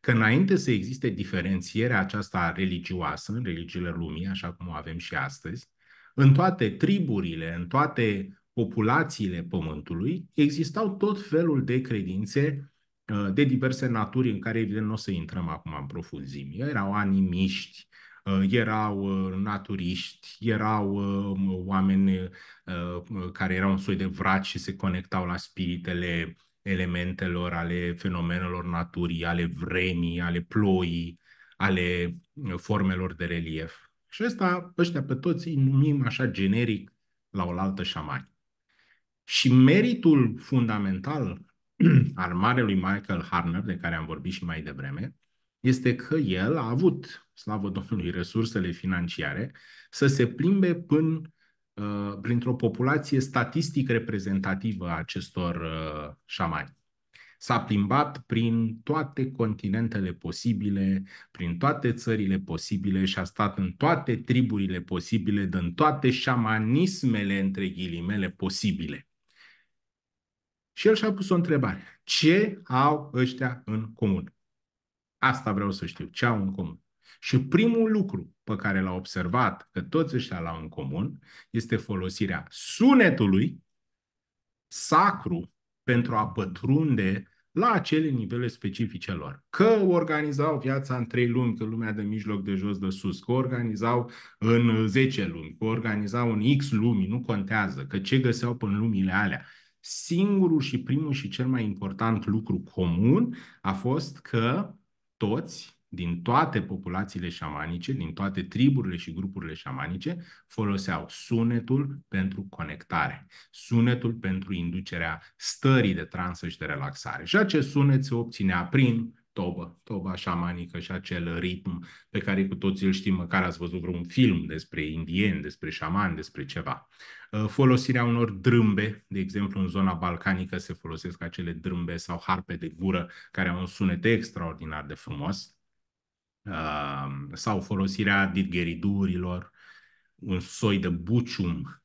Că înainte să existe diferențierea aceasta religioasă în religiile lumii, așa cum o avem și astăzi, în toate triburile, în toate populațiile Pământului, existau tot felul de credințe uh, de diverse naturi în care, evident, nu o să intrăm acum în profunzime. Erau animiști, Uh, erau uh, naturiști, erau um, oameni uh, care erau un soi de vraci și se conectau la spiritele elementelor, ale fenomenelor naturii, ale vremii, ale ploii, ale formelor de relief. Și ăsta, ăștia pe toți îi numim așa generic la oaltă șamani. Și meritul fundamental al marelui Michael Harner, de care am vorbit și mai devreme, este că el a avut, slavă Domnului, resursele financiare să se plimbe până uh, printr-o populație statistic reprezentativă a acestor uh, șamani. S-a plimbat prin toate continentele posibile, prin toate țările posibile și a stat în toate triburile posibile, din toate șamanismele, între ghilimele, posibile. Și el și-a pus o întrebare. Ce au ăștia în comun? Asta vreau să știu. Ce au în comun? Și primul lucru pe care l-a observat că toți ăștia l-au în comun este folosirea sunetului sacru pentru a pătrunde la acele nivele specifice lor. Că organizau viața în trei lumi, că lumea de mijloc, de jos, de sus, că organizau în zece lumi, că organizau în X lumi, nu contează, că ce găseau până în lumile alea. Singurul și primul și cel mai important lucru comun a fost că toți, din toate populațiile șamanice, din toate triburile și grupurile șamanice, foloseau sunetul pentru conectare, sunetul pentru inducerea stării de transă și de relaxare. Și acest sunet se obținea prin tobă, toba șamanică și acel ritm pe care cu toții îl știm, măcar ați văzut vreun film despre indieni, despre șamani, despre ceva. Uh, folosirea unor drâmbe, de exemplu în zona balcanică se folosesc acele drâmbe sau harpe de gură care au un sunet extraordinar de frumos, uh, sau folosirea didgeridurilor, un soi de bucium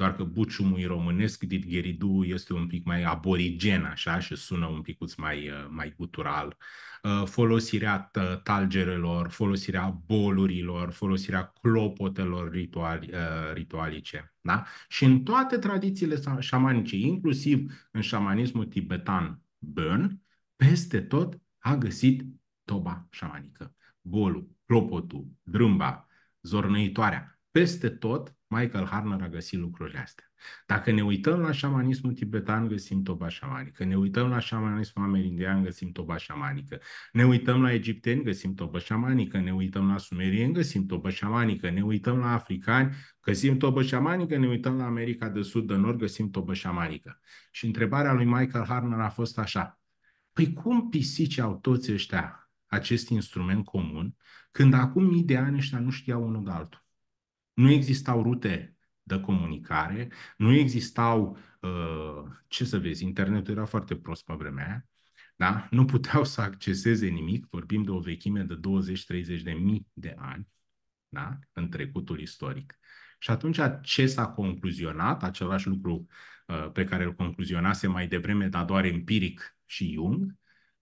doar că buciumul românesc, didgeridu, este un pic mai aborigen, așa, și sună un picuț mai, uh, mai cultural. Uh, folosirea uh, talgerelor, folosirea bolurilor, folosirea clopotelor rituali, ritualice. Da? Și în toate tradițiile șamanice, inclusiv în șamanismul tibetan burn, peste tot a găsit toba șamanică. Bolul, clopotul, drâmba, zornăitoarea, peste tot, Michael Harner a găsit lucrurile astea. Dacă ne uităm la șamanismul tibetan, găsim toba șamanică. Ne uităm la șamanismul amerindian, găsim toba șamanică. Ne uităm la egipteni, găsim toba șamanică. Ne uităm la sumerieni, găsim toba șamanică. Ne uităm la africani, găsim toba șamanică. Ne uităm la America de Sud, de Nord, găsim toba șamanică. Și întrebarea lui Michael Harner a fost așa. Păi cum pisici au toți ăștia acest instrument comun, când acum mii de ani ăștia nu știau unul de altul? Nu existau rute de comunicare, nu existau, uh, ce să vezi, internetul era foarte prost pe vremea aia, da? nu puteau să acceseze nimic, vorbim de o vechime de 20-30 de mii de ani da? în trecutul istoric. Și atunci ce s-a concluzionat, același lucru uh, pe care îl concluzionase mai devreme, dar doar empiric și Jung,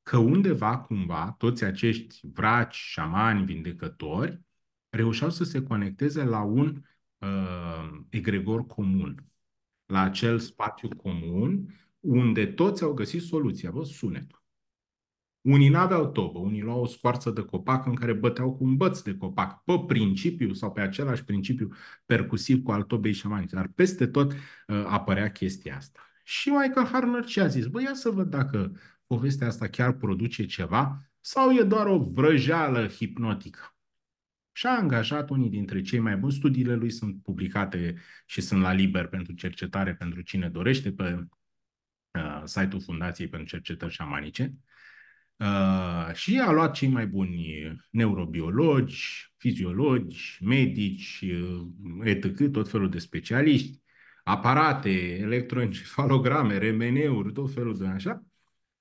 că undeva, cumva, toți acești vraci, șamani, vindecători, reușeau să se conecteze la un uh, egregor comun, la acel spațiu comun unde toți au găsit soluția, Vă sunetul. Unii n-aveau tobă, unii luau o scoarță de copac în care băteau cu un băț de copac, pe principiu sau pe același principiu percusiv cu al tobei șamanice. Dar peste tot uh, apărea chestia asta. Și Michael Harner ce a zis? Bă, ia să văd dacă povestea asta chiar produce ceva sau e doar o vrăjeală hipnotică și a angajat unii dintre cei mai buni. Studiile lui sunt publicate și sunt la liber pentru cercetare, pentru cine dorește, pe uh, site-ul Fundației pentru Cercetări Șamanice. Uh, și a luat cei mai buni neurobiologi, fiziologi, medici, uh, etc., tot felul de specialiști, aparate, electroencefalograme, remeneuri, tot felul de așa,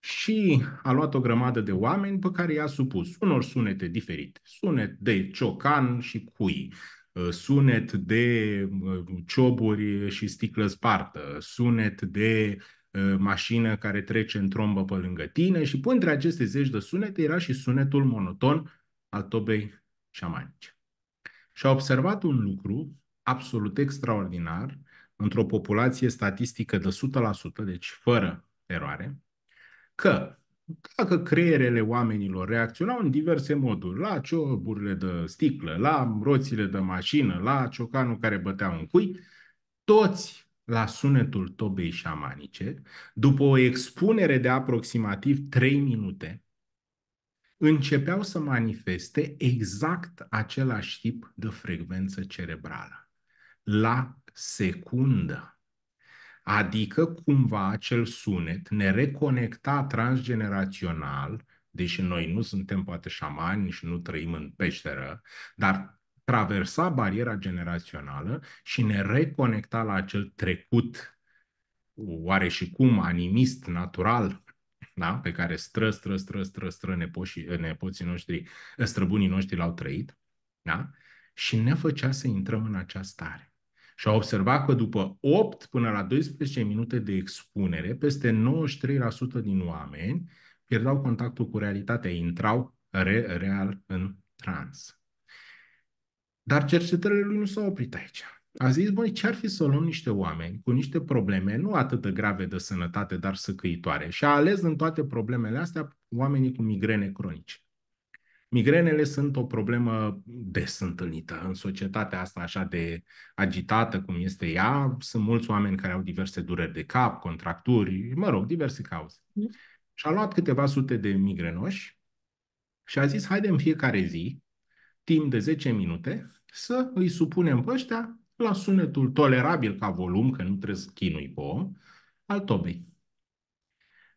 și a luat o grămadă de oameni pe care i-a supus unor sunete diferite. Sunet de ciocan și cui, uh, sunet de uh, cioburi și sticlă spartă, sunet de uh, mașină care trece în trombă pe lângă tine și printre aceste zeci de sunete era și sunetul monoton al tobei șamanice. Și a observat un lucru absolut extraordinar într-o populație statistică de 100%, deci fără eroare, că dacă creierele oamenilor reacționau în diverse moduri, la cioburile de sticlă, la roțile de mașină, la ciocanul care bătea un cui, toți la sunetul tobei șamanice, după o expunere de aproximativ 3 minute, începeau să manifeste exact același tip de frecvență cerebrală, la secundă. Adică, cumva, acel sunet ne reconecta transgenerațional, deși noi nu suntem poate șamani și nu trăim în peșteră, dar traversa bariera generațională și ne reconecta la acel trecut oare și cum animist, natural, da? pe care stră, stră, stră, stră, stră nepoșii, nepoții noștri, străbunii noștri l-au trăit, da? și ne făcea să intrăm în această stare și a observat că după 8 până la 12 minute de expunere, peste 93% din oameni pierdeau contactul cu realitatea, intrau re- real în trans. Dar cercetările lui nu s-au oprit aici. A zis, băi, ce-ar fi să luăm niște oameni cu niște probleme nu atât de grave de sănătate, dar săcăitoare. Și a ales în toate problemele astea oamenii cu migrene cronice. Migrenele sunt o problemă des întâlnită în societatea asta așa de agitată cum este ea. Sunt mulți oameni care au diverse dureri de cap, contracturi, mă rog, diverse cauze. Mm. Și a luat câteva sute de migrenoși și a zis, haide în fiecare zi, timp de 10 minute, să îi supunem pe ăștia la sunetul tolerabil ca volum, că nu trebuie să chinui pe om, al tobei.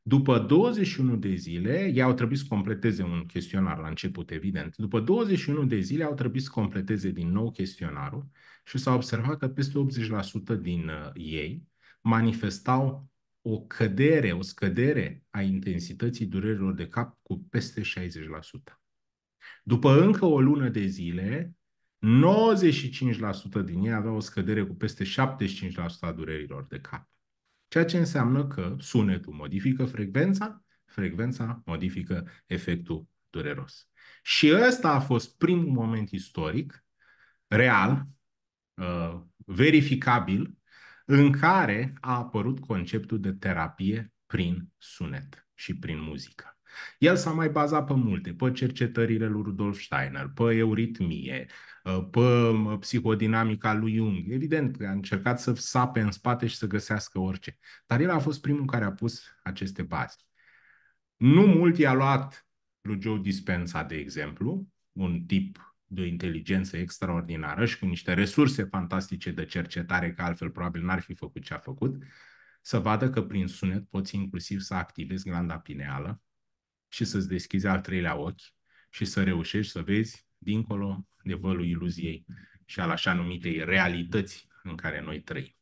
După 21 de zile, ei au trebuit să completeze un chestionar la început, evident. După 21 de zile au trebuit să completeze din nou chestionarul și s-a observat că peste 80% din uh, ei manifestau o cădere, o scădere a intensității durerilor de cap cu peste 60%. După încă o lună de zile, 95% din ei aveau o scădere cu peste 75% a durerilor de cap ceea ce înseamnă că sunetul modifică frecvența, frecvența modifică efectul dureros. Și ăsta a fost primul moment istoric, real, uh, verificabil, în care a apărut conceptul de terapie prin sunet și prin muzică. El s-a mai bazat pe multe, pe cercetările lui Rudolf Steiner, pe euritmie, ă, pe psihodinamica lui Jung. Evident că a încercat să sape în spate și să găsească orice. Dar el a fost primul care a pus aceste baze. Nu mult i-a luat lui Joe Dispensa, de exemplu, un tip de o inteligență extraordinară și cu niște resurse fantastice de cercetare, că altfel probabil n-ar fi făcut ce a făcut, să vadă că prin sunet poți inclusiv să activezi glanda pineală, și să-ți deschizi al treilea ochi și să reușești să vezi dincolo de vălul iluziei și al așa numitei realități în care noi trăim.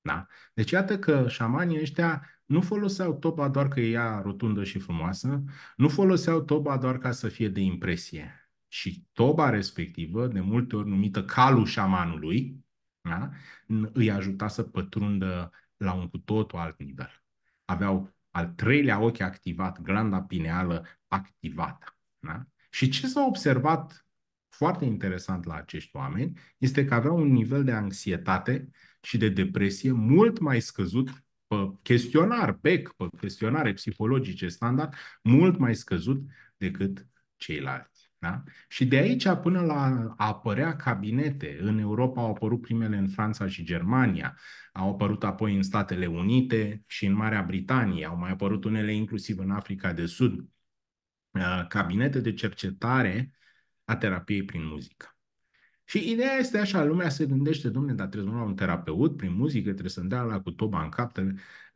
Da? Deci iată că șamanii ăștia nu foloseau toba doar că e ea rotundă și frumoasă, nu foloseau toba doar ca să fie de impresie. Și toba respectivă, de multe ori numită calul șamanului, da? îi ajuta să pătrundă la un cu totul alt nivel. Aveau al treilea ochi activat, glanda pineală activată. Da? Și ce s-a observat foarte interesant la acești oameni este că aveau un nivel de anxietate și de depresie mult mai scăzut pe chestionar, PEC, pe chestionare psihologice standard, mult mai scăzut decât ceilalți. Da? Și de aici până la a apărea cabinete, în Europa au apărut primele în Franța și Germania, au apărut apoi în Statele Unite și în Marea Britanie, au mai apărut unele inclusiv în Africa de Sud, uh, cabinete de cercetare a terapiei prin muzică. Și ideea este așa, lumea se gândește, domne, dar trebuie să la un terapeut prin muzică, trebuie să-mi dea la cu toba în cap.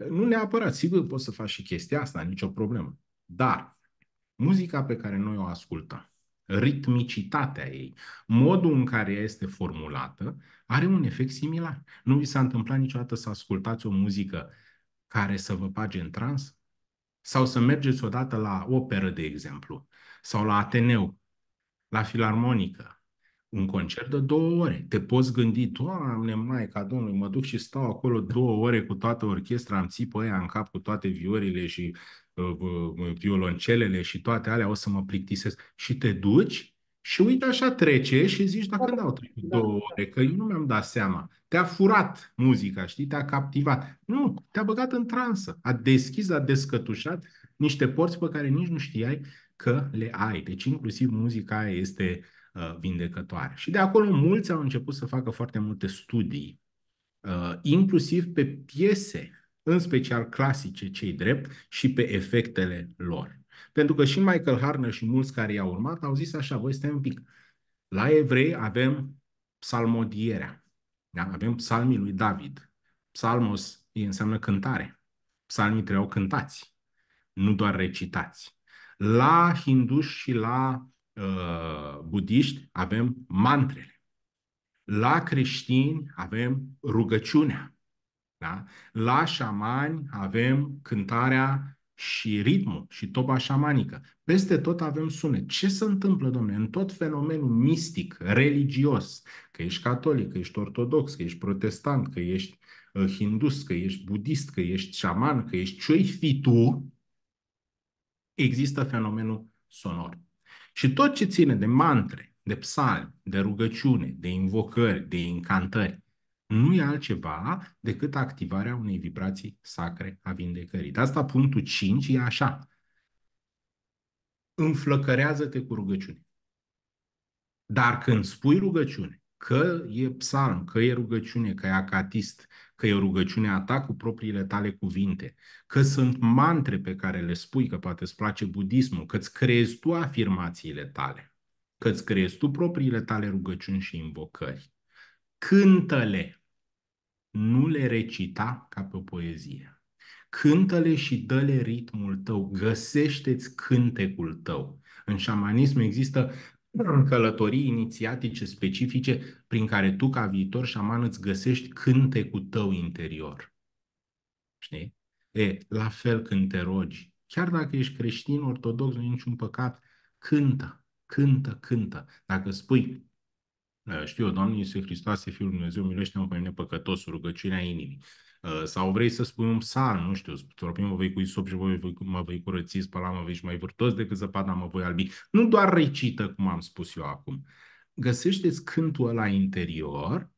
Nu neapărat, sigur poți să faci și chestia asta, nicio problemă. Dar muzica pe care noi o ascultăm, ritmicitatea ei, modul în care ea este formulată, are un efect similar. Nu vi s-a întâmplat niciodată să ascultați o muzică care să vă page în trans? Sau să mergeți odată la operă, de exemplu, sau la Ateneu, la filarmonică, un concert de două ore. Te poți gândi, Doamne, Maica Domnului, mă duc și stau acolo două ore cu toată orchestra, am țipă aia în cap cu toate viorile și violoncelele și toate alea, o să mă plictisesc. Și te duci și uite așa trece și zici, dacă când au trecut da, două ore, că eu nu mi-am dat seama. Te-a furat muzica, știi, te-a captivat. Nu, te-a băgat în transă. A deschis, a descătușat niște porți pe care nici nu știai că le ai. Deci inclusiv muzica aia este uh, vindecătoare. Și de acolo mulți au început să facă foarte multe studii, uh, inclusiv pe piese în special clasice cei drept, și pe efectele lor. Pentru că și Michael Harner și mulți care i-au urmat au zis așa, voi stai un pic, la evrei avem psalmodierea, da? avem psalmii lui David. Psalmos înseamnă cântare. Psalmii trebuiau cântați, nu doar recitați. La hinduși și la uh, budiști avem mantrele. La creștini avem rugăciunea. Da? La șamani avem cântarea și ritmul și toba șamanică. Peste tot avem sunet. Ce se întâmplă, domne, în tot fenomenul mistic, religios, că ești catolic, că ești ortodox, că ești protestant, că ești uh, hindus, că ești budist, că ești șaman, că ești ce fi tu, există fenomenul sonor. Și tot ce ține de mantre, de psalmi, de rugăciune, de invocări, de incantări, nu e altceva decât activarea unei vibrații sacre a vindecării. De asta punctul 5 e așa. Înflăcărează-te cu rugăciune. Dar când spui rugăciune, că e psalm, că e rugăciune, că e acatist, că e a ta cu propriile tale cuvinte, că sunt mantre pe care le spui, că poate îți place budismul, că îți creezi tu afirmațiile tale, că îți creezi tu propriile tale rugăciuni și invocări Cântă-le, nu le recita ca pe o poezie. Cântă-le și dă-le ritmul tău, găsește-ți cântecul tău. În șamanism există călătorii inițiatice specifice prin care tu, ca viitor șaman, îți găsești cântecul tău interior. Știi? E, la fel când te rogi, chiar dacă ești creștin, ortodox, nu e niciun păcat, cântă, cântă, cântă. Dacă spui, Eh, știu eu, Doamne Iisuse Hristoase, Fiul Dumnezeu, miluiește-mă pe mine păcătos, rugăciunea inimii. Eh, sau vrei să spui un psalm, nu știu, stropim mă vei cu isop și voi, mă vei curăți, spăla mă vei și mai vârtos decât zăpada mă voi albi. Nu doar recită, cum am spus eu acum. Găsește-ți cântul ăla interior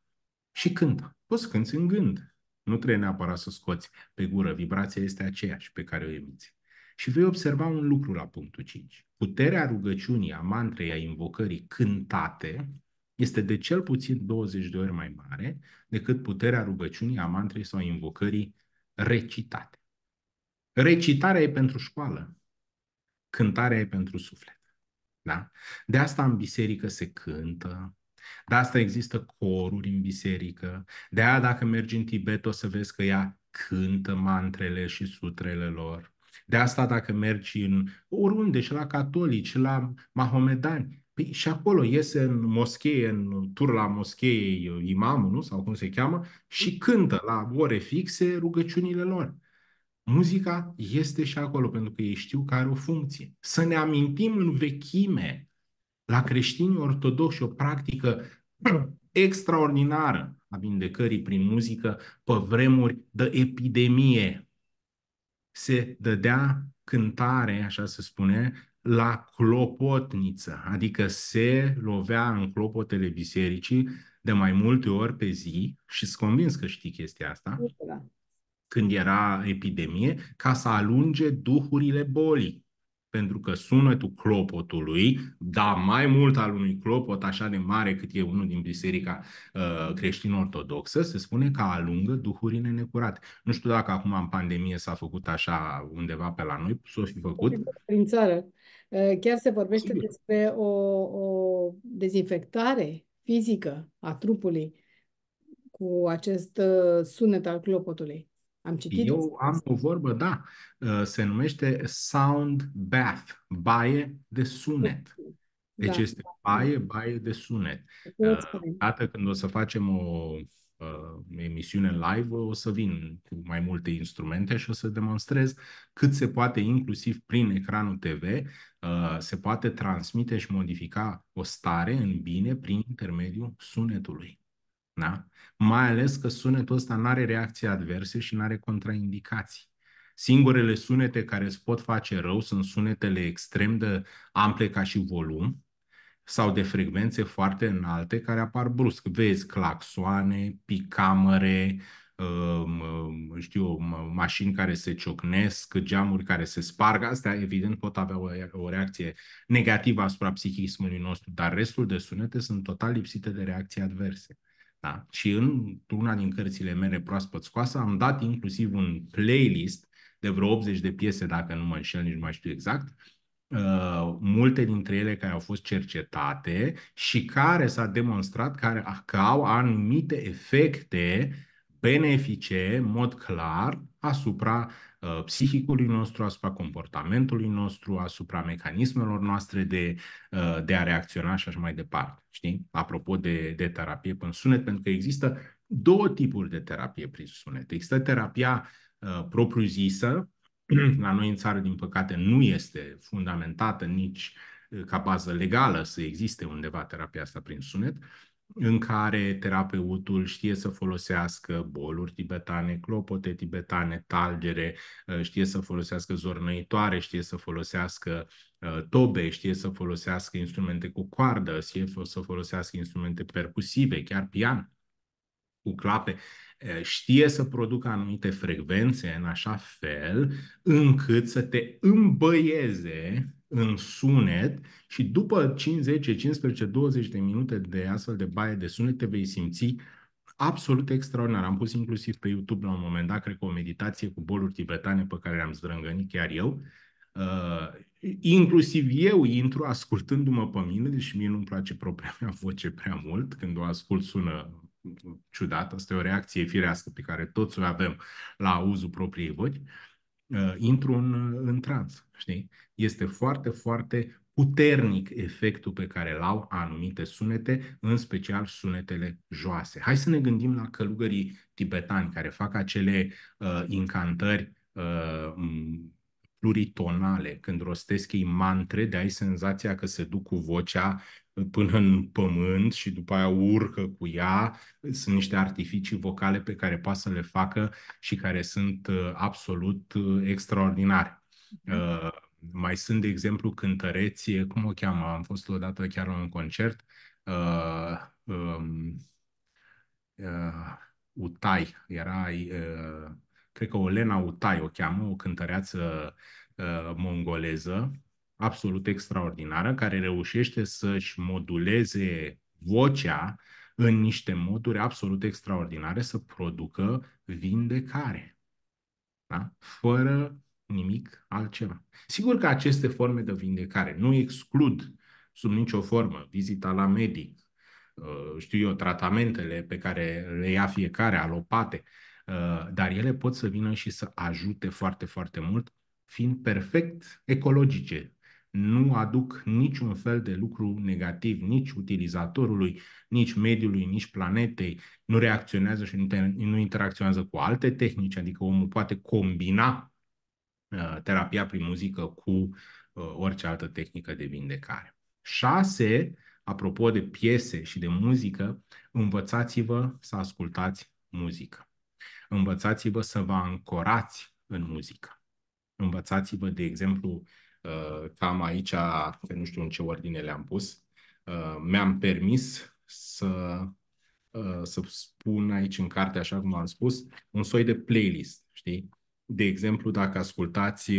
și cântă. Poți să cânti în gând. Nu trebuie neapărat să scoți pe gură. Vibrația este aceeași pe care o emiți. Și vei observa un lucru la punctul 5. Puterea rugăciunii, a mantrei, a invocării cântate este de cel puțin 20 de ori mai mare decât puterea rugăciunii, a mantrei sau invocării recitate. Recitarea e pentru școală, cântarea e pentru suflet. Da? De asta în biserică se cântă, de asta există coruri în biserică, de aia dacă mergi în Tibet o să vezi că ea cântă mantrele și sutrele lor. De asta dacă mergi în oriunde, și la catolici, și la mahomedani, Păi și acolo iese în moschee, în tur la moschee uh, imamul, nu? sau cum se cheamă, și cântă la ore fixe rugăciunile lor. Muzica este și acolo, pentru că ei știu că are o funcție. Să ne amintim în vechime, la creștini ortodoxi, o practică extraordinară a vindecării prin muzică pe vremuri de epidemie. Se dădea cântare, așa se spune, la clopotniță, adică se lovea în clopotele bisericii de mai multe ori pe zi și sunt convins că știi chestia asta, da. când era epidemie, ca să alunge duhurile bolii. Pentru că sunetul clopotului, da, mai mult al unui clopot așa de mare cât e unul din biserica uh, creștin-ortodoxă, se spune că alungă duhurile necurate. Nu știu dacă acum în pandemie s-a făcut așa undeva pe la noi, s-o fi făcut. Prin țară. Eh, chiar se vorbește Sigur. despre o, o dezinfectare fizică a trupului cu acest eh, sunet al clopotului. Am citit. Eu am o vorbă, da. Eh, se numește sound bath, baie de sunet. Deci da. este baie, baie de sunet. Dată când o să facem o Uh, emisiune live, o să vin cu mai multe instrumente și o să demonstrez cât se poate, inclusiv prin ecranul TV, uh, se poate transmite și modifica o stare în bine prin intermediul sunetului. Da? Mai ales că sunetul ăsta nu are reacții adverse și nu are contraindicații. Singurele sunete care îți pot face rău sunt sunetele extrem de ample ca și volum, sau de frecvențe foarte înalte care apar brusc. Vezi claxoane, picamere, um, um, știu, mașini care se ciocnesc, geamuri care se sparg, astea evident pot avea o, o reacție negativă asupra psihismului nostru, dar restul de sunete sunt total lipsite de reacții adverse. Da? Și în una din cărțile mele proaspăt scoasă am dat inclusiv un playlist de vreo 80 de piese, dacă nu mă înșel, nici nu mai știu exact, Uh, multe dintre ele care au fost cercetate și care s-a demonstrat că au anumite efecte benefice, în mod clar, asupra uh, psihicului nostru, asupra comportamentului nostru, asupra mecanismelor noastre de, uh, de a reacționa și așa mai departe. Știi? Apropo de, de terapie prin sunet, pentru că există două tipuri de terapie prin sunet. Există terapia uh, propriu-zisă, la noi în țară, din păcate, nu este fundamentată nici eh, ca bază legală să existe undeva terapia asta prin sunet, în care terapeutul știe să folosească boluri tibetane, clopote tibetane, talgere, eh, știe să folosească zornăitoare, știe să folosească eh, tobe, știe să folosească instrumente cu coardă, știe să folosească instrumente percusive, chiar pian cu clape, știe să producă anumite frecvențe în așa fel încât să te îmbăieze în sunet și după 5, 10, 15, 20 de minute de astfel de baie de sunet te vei simți absolut extraordinar. Am pus inclusiv pe YouTube la un moment dat, cred că o meditație cu boluri tibetane pe care le-am zdrângănit chiar eu. Uh, inclusiv eu intru ascultându-mă pe mine, deși mie nu-mi place propria mea voce prea mult, când o ascult sună ciudat, asta e o reacție firească pe care toți o avem la auzul propriei voci, uh, intru în, uh, în trans, știi? Este foarte, foarte puternic efectul pe care îl au anumite sunete, în special sunetele joase. Hai să ne gândim la călugării tibetani care fac acele uh, incantări uh, pluritonale, când rostesc ei mantre, de ai senzația că se duc cu vocea până în pământ și după aia urcă cu ea. Sunt niște artificii vocale pe care poate să le facă și care sunt uh, absolut uh, extraordinare. Mhm. Uh, mai sunt, de exemplu, cântăreții, cum o cheamă? Am fost odată chiar la un concert. Uh, um, uh, Utai, era, uh, cred că Olena Utai o cheamă, o cântăreață uh, mongoleză, absolut extraordinară care reușește să-și moduleze vocea în niște moduri absolut extraordinare să producă vindecare. Da? Fără nimic altceva. Sigur că aceste forme de vindecare nu exclud sub nicio formă vizita la medic, uh, știu eu, tratamentele pe care le ia fiecare, alopate, uh, dar ele pot să vină și să ajute foarte, foarte mult, fiind perfect ecologice, nu aduc niciun fel de lucru negativ nici utilizatorului, nici mediului, nici planetei, nu reacționează și nu interacționează cu alte tehnici, adică omul poate combina uh, terapia prin muzică cu uh, orice altă tehnică de vindecare. 6. Apropo de piese și de muzică, învățați-vă să ascultați muzică. Învățați-vă să vă ancorați în muzică. Învățați-vă, de exemplu, Uh, cam aici, nu știu în ce ordine le-am pus, uh, mi-am permis să, uh, să spun aici în carte, așa cum am spus, un soi de playlist, știi? De exemplu, dacă ascultați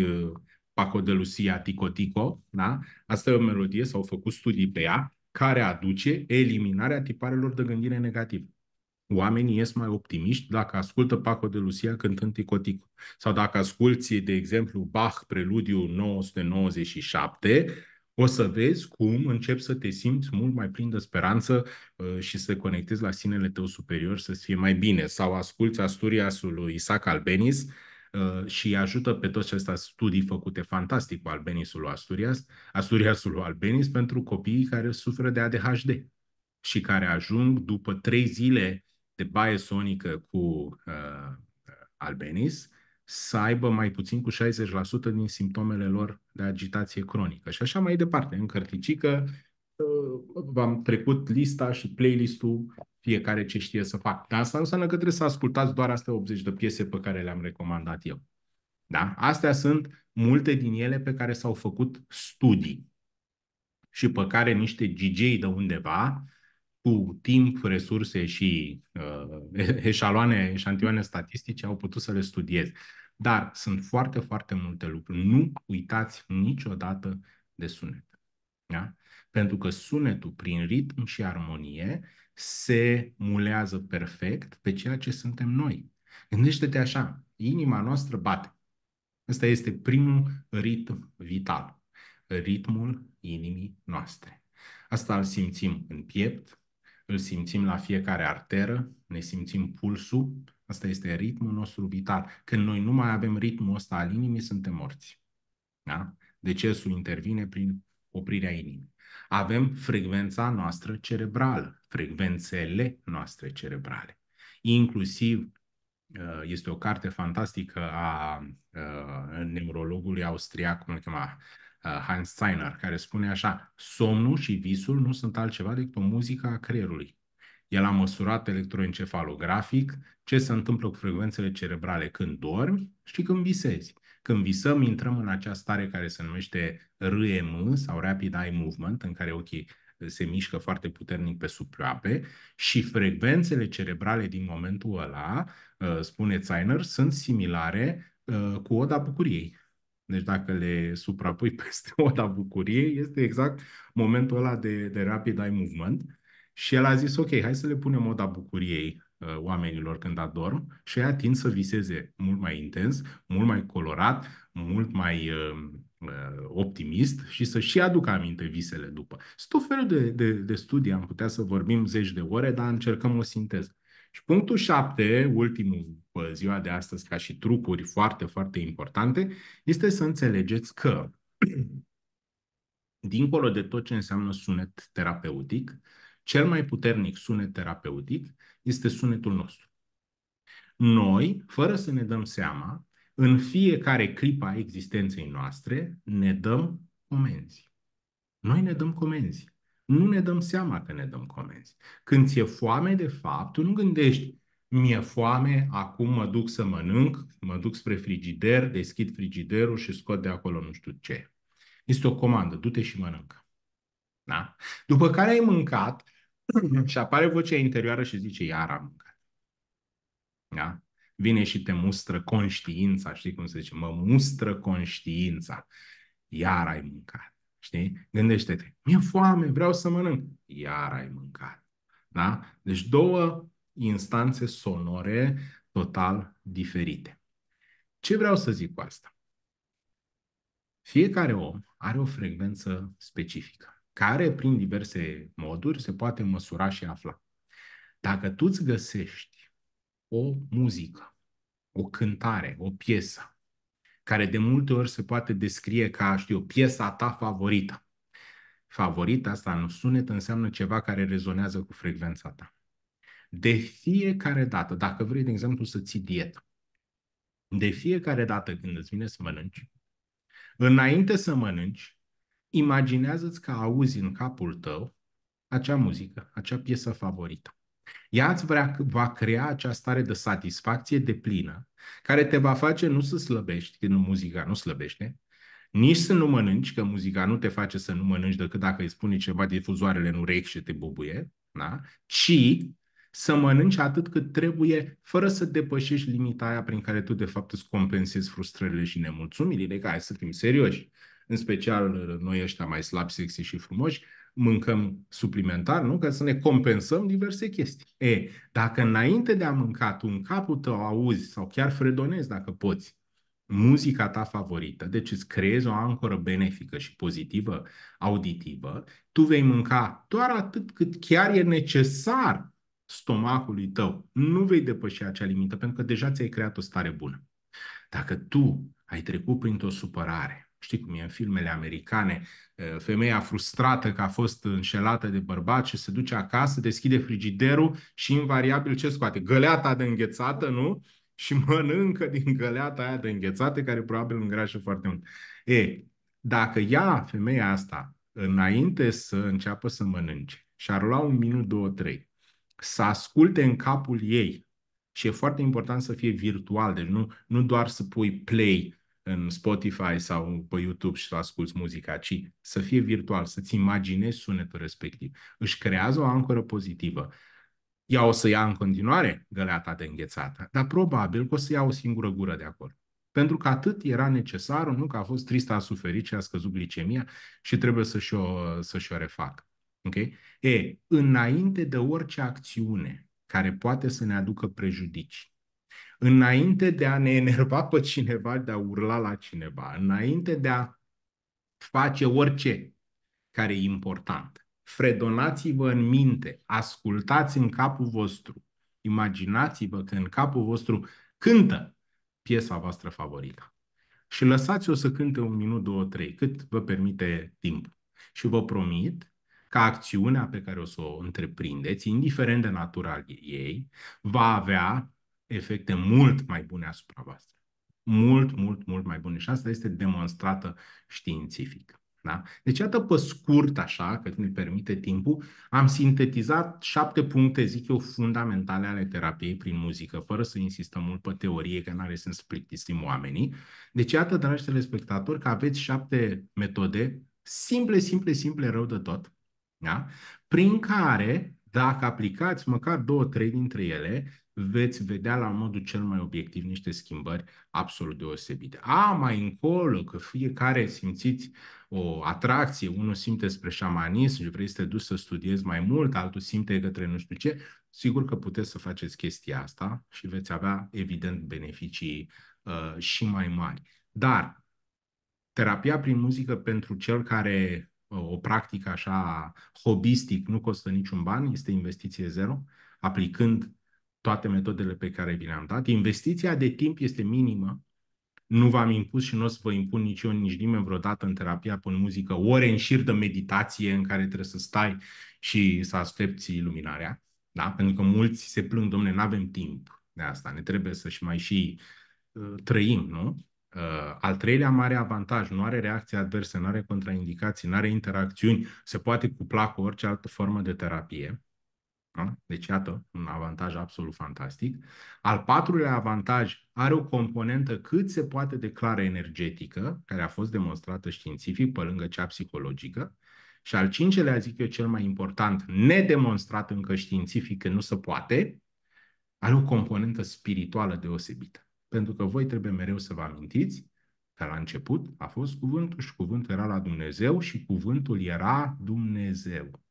Paco de Lucia Tico Tico, da? asta e o melodie, s-au făcut studii pe ea, care aduce eliminarea tiparelor de gândire negativă oamenii ies mai optimiști dacă ascultă Paco de Lucia cântând Ticotico. Sau dacă asculți, de exemplu, Bach Preludiu 997, o să vezi cum începi să te simți mult mai plin de speranță uh, și să te conectezi la sinele tău superior să fie mai bine. Sau asculți Asturiasul lui Isaac Albenis uh, și ajută pe toți acestea studii făcute fantastic cu Albenisul lui Asturias, Asturiasul lui Albenis pentru copiii care suferă de ADHD și care ajung după trei zile de baie sonică cu uh, uh, albenis să aibă mai puțin cu 60% din simptomele lor de agitație cronică și așa mai departe. În cărticică uh, v-am trecut lista și playlistul fiecare ce știe să fac. Dar asta nu înseamnă că trebuie să ascultați doar astea 80 de piese pe care le-am recomandat eu. Da? Astea sunt multe din ele pe care s-au făcut studii și pe care niște gj de undeva cu timp, resurse și uh, eșaloane, eșantioane statistice au putut să le studiez. Dar sunt foarte, foarte multe lucruri. Nu uitați niciodată de sunet. Da? Pentru că sunetul, prin ritm și armonie, se mulează perfect pe ceea ce suntem noi. Gândește-te așa, inima noastră bate. Ăsta este primul ritm vital, ritmul inimii noastre. Asta îl simțim în piept, îl simțim la fiecare arteră, ne simțim pulsul, asta este ritmul nostru vital. Când noi nu mai avem ritmul ăsta al inimii, suntem morți. Da? Decesul intervine prin oprirea inimii. Avem frecvența noastră cerebrală, frecvențele noastre cerebrale. Inclusiv uh, este o carte fantastică a uh, neurologului austriac, cum îl chema, Uh, Hans Steiner, care spune așa, somnul și visul nu sunt altceva decât o muzică a creierului. El a măsurat electroencefalografic ce se întâmplă cu frecvențele cerebrale când dormi și când visezi. Când visăm, intrăm în acea stare care se numește REM sau Rapid Eye Movement, în care ochii uh, se mișcă foarte puternic pe subploape și frecvențele cerebrale din momentul ăla, uh, spune Zeiner, sunt similare cu oda bucuriei. Deci dacă le suprapui peste la bucurie este exact momentul ăla de, de rapid eye movement. Și el a zis, ok, hai să le punem moda bucuriei uh, oamenilor când adorm și ei tind să viseze mult mai intens, mult mai colorat, mult mai uh, uh optimist și să și aducă aminte visele după. Sunt tot felul de, de, de studii, am putea să vorbim zeci de ore, dar încercăm o sinteză. Și punctul 7, ultimul pe ziua de astăzi, ca și trucuri foarte, foarte importante, este să înțelegeți că, dincolo de tot ce înseamnă sunet terapeutic, cel mai puternic sunet terapeutic este sunetul nostru. Noi, fără să ne dăm seama, în fiecare clipă a existenței noastre ne dăm comenzi. Noi ne dăm comenzi nu ne dăm seama că ne dăm comenzi. Când ți-e foame, de fapt, tu nu gândești, mi-e foame, acum mă duc să mănânc, mă duc spre frigider, deschid frigiderul și scot de acolo nu știu ce. Este o comandă, du-te și mănâncă. Da? După care ai mâncat și apare vocea interioară și zice, iar am mâncat. Da? Vine și te mustră conștiința, știi cum se zice, mă mustră conștiința, iar ai mâncat. Știi? Gândește-te, mi-e foame, vreau să mănânc. Iar ai mâncat. Da? Deci două instanțe sonore total diferite. Ce vreau să zic cu asta? Fiecare om are o frecvență specifică, care prin diverse moduri se poate măsura și afla. Dacă tu îți găsești o muzică, o cântare, o piesă care de multe ori se poate descrie ca, știu, piesa ta favorită. Favorita asta în sunet înseamnă ceva care rezonează cu frecvența ta. De fiecare dată, dacă vrei, de exemplu, să ții dietă, de fiecare dată când îți vine să mănânci, înainte să mănânci, imaginează-ți că auzi în capul tău acea muzică, acea piesă favorită. Ea îți vrea, va crea acea stare de satisfacție de plină, care te va face nu să slăbești, că nu muzica nu slăbește, nici să nu mănânci, că muzica nu te face să nu mănânci decât dacă îi spune ceva difuzoarele în urechi și te bubuie, da? ci să mănânci atât cât trebuie, fără să depășești limita aia prin care tu, de fapt, îți compensezi frustrările și nemulțumirile, ca să fim serioși, în special noi ăștia mai slabi, sexy și frumoși, mâncăm suplimentar, nu? Ca să ne compensăm diverse chestii. E, dacă înainte de a mânca tu în capul tău auzi sau chiar fredonezi dacă poți muzica ta favorită, deci îți creezi o ancoră benefică și pozitivă auditivă, tu vei mânca doar atât cât chiar e necesar stomacului tău. Nu vei depăși acea limită pentru că deja ți-ai creat o stare bună. Dacă tu ai trecut printr-o supărare, știi cum e în filmele americane, femeia frustrată că a fost înșelată de bărbat și se duce acasă, deschide frigiderul și invariabil ce scoate? Găleata de înghețată, nu? Și mănâncă din găleata aia de înghețată, care probabil îngrașă foarte mult. E, dacă ea, femeia asta, înainte să înceapă să mănânce și ar lua un minut, două, trei, să asculte în capul ei și e foarte important să fie virtual, deci nu, nu doar să pui play în Spotify sau pe YouTube și să asculți muzica, ci să fie virtual, să-ți imaginezi sunetul respectiv. Își creează o ancoră pozitivă. Ea o să ia în continuare găleata de înghețată, dar probabil că o să ia o singură gură de acolo. Pentru că atât era necesar, nu că a fost tristă a suferit și a scăzut glicemia și trebuie să și-o, să și-o refacă. Okay? E, înainte de orice acțiune care poate să ne aducă prejudicii, Înainte de a ne enerva pe cineva, de a urla la cineva, înainte de a face orice care e important, fredonați-vă în minte, ascultați în capul vostru, imaginați-vă că în capul vostru cântă piesa voastră favorită. Și lăsați-o să cânte un minut, două, trei, cât vă permite timpul. Și vă promit că acțiunea pe care o să o întreprindeți, indiferent de natura ei, va avea efecte mult mai bune asupra voastră. Mult, mult, mult mai bune. Și asta este demonstrată științific. Da? Deci, iată pe scurt, așa, cât mi permite timpul, am sintetizat șapte puncte, zic eu, fundamentale ale terapiei prin muzică, fără să insistăm mult pe teorie, că nu are sens să plictisim oamenii. Deci, iată, dragi telespectatori, că aveți șapte metode simple, simple, simple, rău de tot, da? prin care, dacă aplicați măcar două, trei dintre ele, veți vedea la modul cel mai obiectiv niște schimbări absolut deosebite. A, mai încolo, că fiecare simțiți o atracție, unul simte spre șamanism, vrei să te duci să studiezi mai mult, altul simte către nu știu ce, sigur că puteți să faceți chestia asta și veți avea, evident, beneficii uh, și mai mari. Dar terapia prin muzică pentru cel care uh, o practică așa hobistic, nu costă niciun ban, este investiție zero, aplicând toate metodele pe care vi le-am dat. Investiția de timp este minimă. Nu v-am impus și nu o să vă impun nici eu, nici nimeni vreodată în terapia până muzică, ore în șir de meditație în care trebuie să stai și să aștepți iluminarea. Da? Pentru că mulți se plâng, domne, nu avem timp de asta, ne trebuie să și mai și uh, trăim, nu? Uh, al treilea mare avantaj, nu are reacții adverse, nu are contraindicații, nu are interacțiuni, se poate cupla cu orice altă formă de terapie. Da? Deci, iată, un avantaj absolut fantastic. Al patrulea avantaj are o componentă cât se poate de clară energetică, care a fost demonstrată științific pe lângă cea psihologică. Și al cincelea, zic eu, cel mai important, nedemonstrat încă științific, că nu se poate, are o componentă spirituală deosebită. Pentru că voi trebuie mereu să vă amintiți că la început a fost cuvântul și cuvântul era la Dumnezeu și cuvântul era Dumnezeu.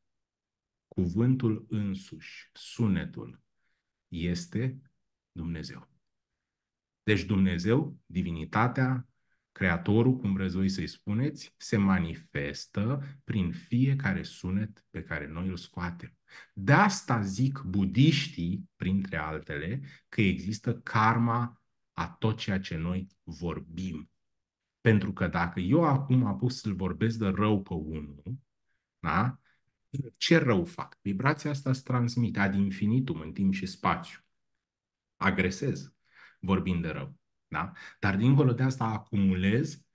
Cuvântul însuși, sunetul, este Dumnezeu. Deci Dumnezeu, divinitatea, Creatorul, cum vreți voi să-i spuneți, se manifestă prin fiecare sunet pe care noi îl scoatem. De asta zic budiștii, printre altele, că există karma a tot ceea ce noi vorbim. Pentru că dacă eu acum apuc să-l vorbesc de rău pe unul, da? ce rău fac? Vibrația asta se transmite ad infinitum în timp și spațiu. Agresez vorbind de rău. Da? Dar dincolo de asta acumulez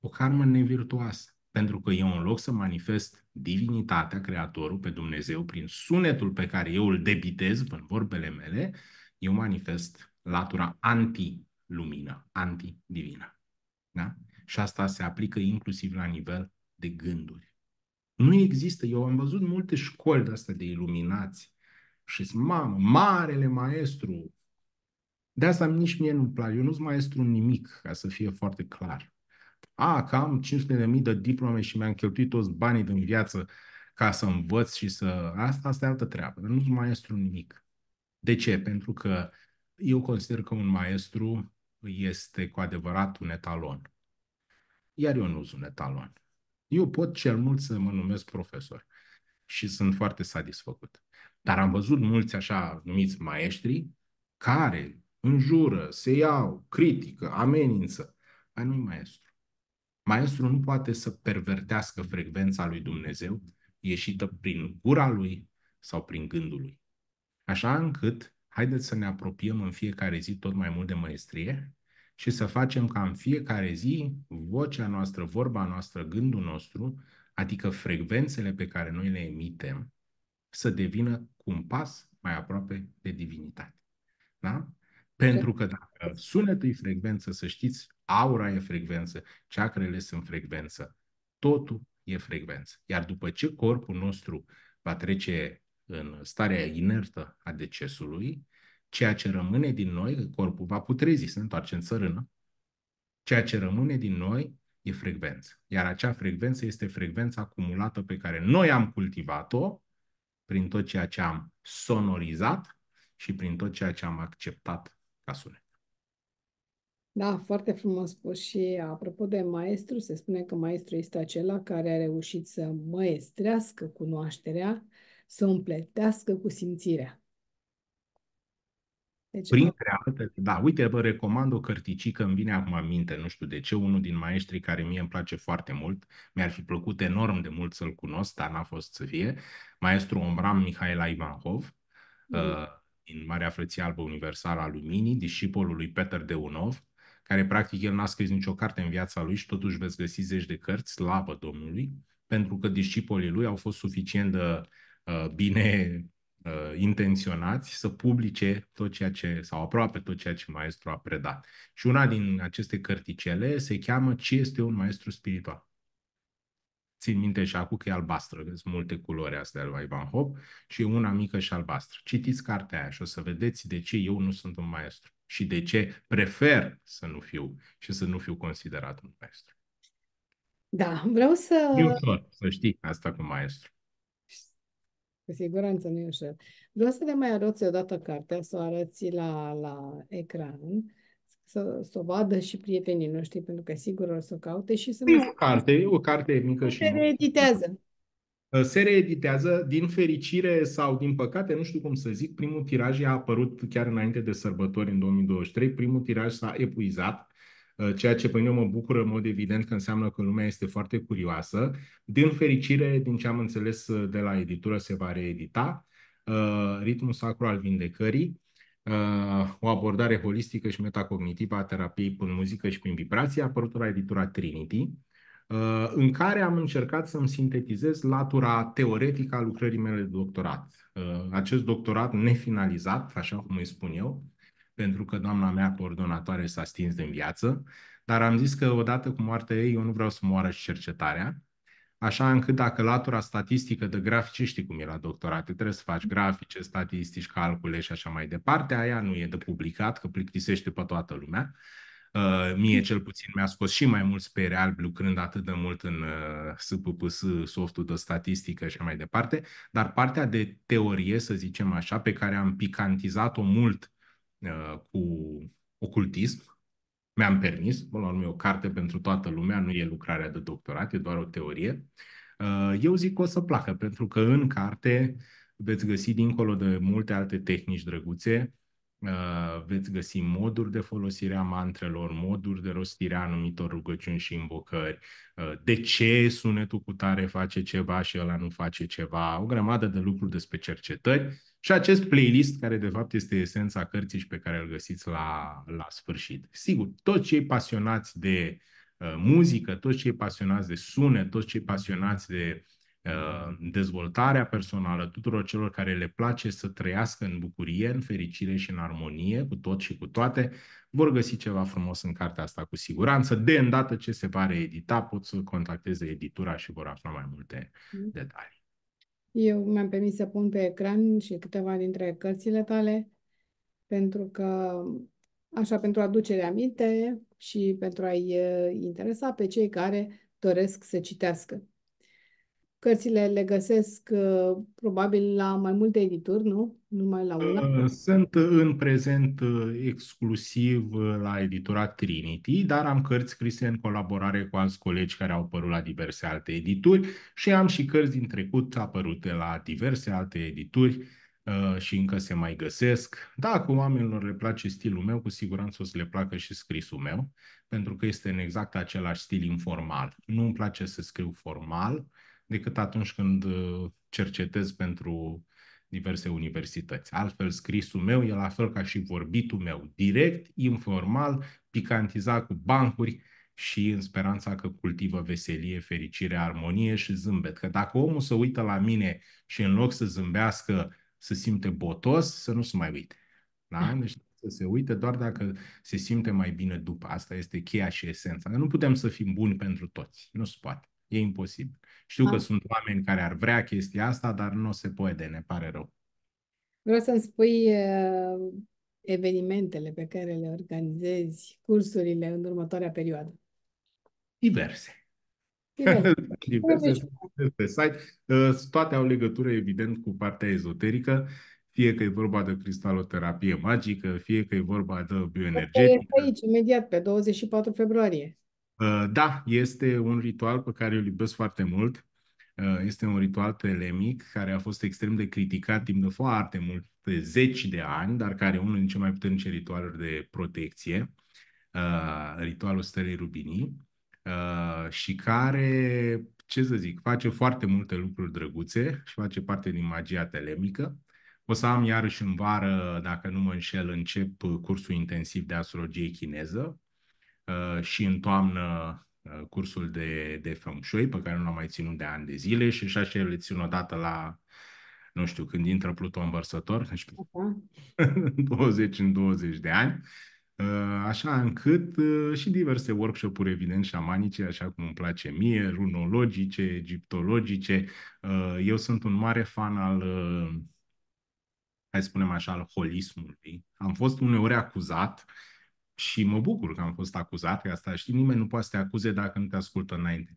o karmă nevirtuoasă. Pentru că eu în loc să manifest divinitatea, creatorul, pe Dumnezeu, prin sunetul pe care eu îl debitez în vorbele mele, eu manifest latura anti-lumină, anti-divină. Da? Și asta se aplică inclusiv la nivel de gânduri. Nu există. Eu am văzut multe școli de astea de iluminați și mamă, marele maestru. De asta nici mie nu-mi place. Eu nu sunt maestru nimic, ca să fie foarte clar. A, că am 500.000 de diplome și mi-am cheltuit toți banii din viață ca să învăț și să... Asta, asta e altă treabă. Dar nu sunt maestru nimic. De ce? Pentru că eu consider că un maestru este cu adevărat un etalon. Iar eu nu sunt un etalon. Eu pot cel mult să mă numesc profesor și sunt foarte satisfăcut. Dar am văzut mulți așa numiți maestri care înjură, se iau, critică, amenință. Dar nu maestru. Maestru nu poate să pervertească frecvența lui Dumnezeu ieșită prin gura lui sau prin gândul lui. Așa încât, haideți să ne apropiem în fiecare zi tot mai mult de maestrie, și să facem ca în fiecare zi vocea noastră, vorba noastră, gândul nostru, adică frecvențele pe care noi le emitem, să devină cu un pas mai aproape de divinitate. Da? Pentru că dacă sunetul e frecvență, să știți, aura e frecvență, ceacrele sunt frecvență, totul e frecvență. Iar după ce corpul nostru va trece în starea inertă a decesului, ceea ce rămâne din noi, că corpul va putrezi, se întoarce în țărână, ceea ce rămâne din noi e frecvență. Iar acea frecvență este frecvența acumulată pe care noi am cultivat-o prin tot ceea ce am sonorizat și prin tot ceea ce am acceptat ca sunet. Da, foarte frumos spus și apropo de maestru, se spune că maestru este acela care a reușit să măestrească cunoașterea, să o împletească cu simțirea. Deci, Printre altele, da, uite, vă recomand o cărticică, îmi vine acum aminte, nu știu de ce, unul din maestrii care mie îmi place foarte mult, mi-ar fi plăcut enorm de mult să-l cunosc, dar n-a fost să fie, maestru Omram Mihaela Ivanhov, mm. Uh, din Marea Frăție Albă Universală a Luminii, discipolul lui Peter Deunov, care practic el n-a scris nicio carte în viața lui și totuși veți găsi zeci de cărți, slavă Domnului, pentru că discipolii lui au fost suficient de uh, bine uh, intenționați să publice tot ceea ce, sau aproape tot ceea ce maestru a predat. Și una din aceste cărticele se cheamă Ce este un maestru spiritual? Țin minte și acum că e albastră, sunt multe culori astea lui Ivan Hop și una mică și albastră. Citiți cartea aia și o să vedeți de ce eu nu sunt un maestru și de ce prefer să nu fiu și să nu fiu considerat un maestru. Da, vreau să... E ușor, să știi asta cu maestru. Cu siguranță nu e ușor. Vreau să le mai arăți dată cartea, să o arăți la, la ecran, să, să o vadă și prietenii noștri, pentru că sigur o să o caute și să... E o carte, o carte mică și... Se reeditează. Ă, se reeditează, din fericire sau din păcate, nu știu cum să zic, primul tiraj a apărut chiar înainte de sărbători în 2023, primul tiraj s-a epuizat, Uh, ceea ce pe mine mă bucură în mod evident că înseamnă că lumea este foarte curioasă. Din fericire, din ce am înțeles uh, de la editură, se va reedita uh, Ritmul Sacru al Vindecării, o abordare holistică și metacognitivă a terapiei prin muzică și prin vibrație, apărută la editura Trinity, în care am încercat să-mi sintetizez latura teoretică a lucrării mele de doctorat. Acest doctorat nefinalizat, așa cum îi spun eu, pentru că doamna mea coordonatoare s-a stins din viață, dar am zis că odată cu moartea ei eu nu vreau să moară și cercetarea, așa încât dacă latura statistică de grafice, știi cum e la doctorat, trebuie să faci grafice, statistici, calcule și așa mai departe, aia nu e de publicat, că plictisește pe toată lumea. Uh, mie cel puțin mi-a scos și mai mult pe real lucrând atât de mult în uh, SPPS, softul de statistică și mai departe, dar partea de teorie, să zicem așa, pe care am picantizat-o mult Uh, cu ocultism. Mi-am permis, până la urmă e o carte pentru toată lumea, nu e lucrarea de doctorat, e doar o teorie. Uh, eu zic că o să placă, pentru că în carte veți găsi, dincolo de multe alte tehnici drăguțe, uh, veți găsi moduri de folosire a mantrelor, moduri de rostire a anumitor rugăciuni și invocări, de ce sunetul cu tare face ceva și ăla nu face ceva, o grămadă de lucruri despre cercetări și acest playlist, care de fapt este esența cărții și pe care îl găsiți la, la sfârșit. Sigur, toți cei pasionați de uh, muzică, toți cei pasionați de sunet, toți cei pasionați de uh, dezvoltarea personală, tuturor celor care le place să trăiască în bucurie, în fericire și în armonie cu tot și cu toate, vor găsi ceva frumos în cartea asta cu siguranță. De îndată ce se va reedita, pot să contacteze editura și vor afla mai multe mm. detalii. Eu mi-am permis să pun pe ecran și câteva dintre cărțile tale, pentru că, așa, pentru aducerea aminte și pentru a-i eh, interesa pe cei care doresc să citească. Cărțile le găsesc uh, probabil la mai multe edituri, nu? Numai la una. Uh, sunt uh, în prezent exclusiv la editura Trinity, dar am cărți scrise în colaborare cu alți colegi care au apărut la diverse alte edituri și am și cărți din trecut apărute la diverse alte edituri și încă se mai găsesc. Da, cu oamenilor le place stilul meu, cu siguranță o să le placă și scrisul meu, pentru că este în exact același stil informal. Nu îmi place să scriu formal, decât atunci când uh, cercetez pentru diverse universități. Altfel, scrisul meu e la fel ca și vorbitul meu, direct, informal, picantizat cu bancuri și în speranța că cultivă veselie, fericire, armonie și zâmbet. Că dacă omul se uită la mine și în loc să zâmbească, să simte botos, să nu se mai uite. Da? da. Deci să se uite doar dacă se simte mai bine după. Asta este cheia și esența. Nu putem să fim buni pentru toți. Nu se poate. E imposibil. Știu da. că ah. sunt oameni care ar vrea chestia asta, dar nu se poate, ne pare rău. Vreau să-mi spui uh, evenimentele pe care le organizezi, cursurile în următoarea perioadă. Diverse. Diverse. Diverse Uh, toate au legătură, evident, cu partea ezoterică fie că e vorba de cristaloterapie magică, fie că e vorba de bioenergetică. Este aici, imediat, pe 24 februarie. Uh, da, este un ritual pe care îl iubesc foarte mult. Uh, este un ritual telemic care a fost extrem de criticat timp de foarte multe zeci de ani, dar care e unul din cele mai puternice ritualuri de protecție, uh, ritualul Stelei Rubinii, și care, ce să zic, face foarte multe lucruri drăguțe și face parte din magia telemică. O să am iarăși în vară, dacă nu mă înșel, încep cursul intensiv de astrologie chineză, Uh, și în toamnă uh, cursul de, de Feng Shui, pe care nu l-am mai ținut de ani de zile și așa și le țin odată la, nu știu, când intră Pluton în vărsător, deci 20 în 20 de ani, uh, așa încât și diverse workshop-uri, evident, șamanice, așa cum îmi place mie, runologice, egiptologice. Eu sunt un mare fan al, hai să spunem așa, al holismului. Am fost uneori acuzat uh, și mă bucur că am fost acuzat, că asta știi, nimeni nu poate să te acuze dacă nu te ascultă înainte.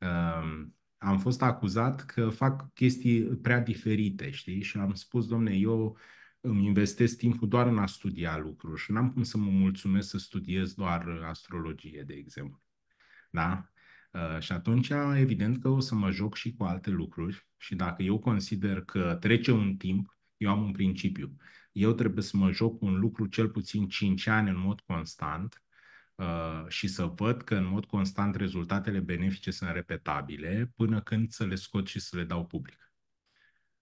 Uh, am fost acuzat că fac chestii prea diferite, știi? Și am spus, domne, eu îmi investesc timpul doar în a studia lucruri și n-am cum să mă mulțumesc să studiez doar astrologie, de exemplu. Da? Uh, și atunci, evident că o să mă joc și cu alte lucruri și dacă eu consider că trece un timp, eu am un principiu eu trebuie să mă joc cu un lucru cel puțin 5 ani în mod constant uh, și să văd că în mod constant rezultatele benefice sunt repetabile până când să le scot și să le dau public.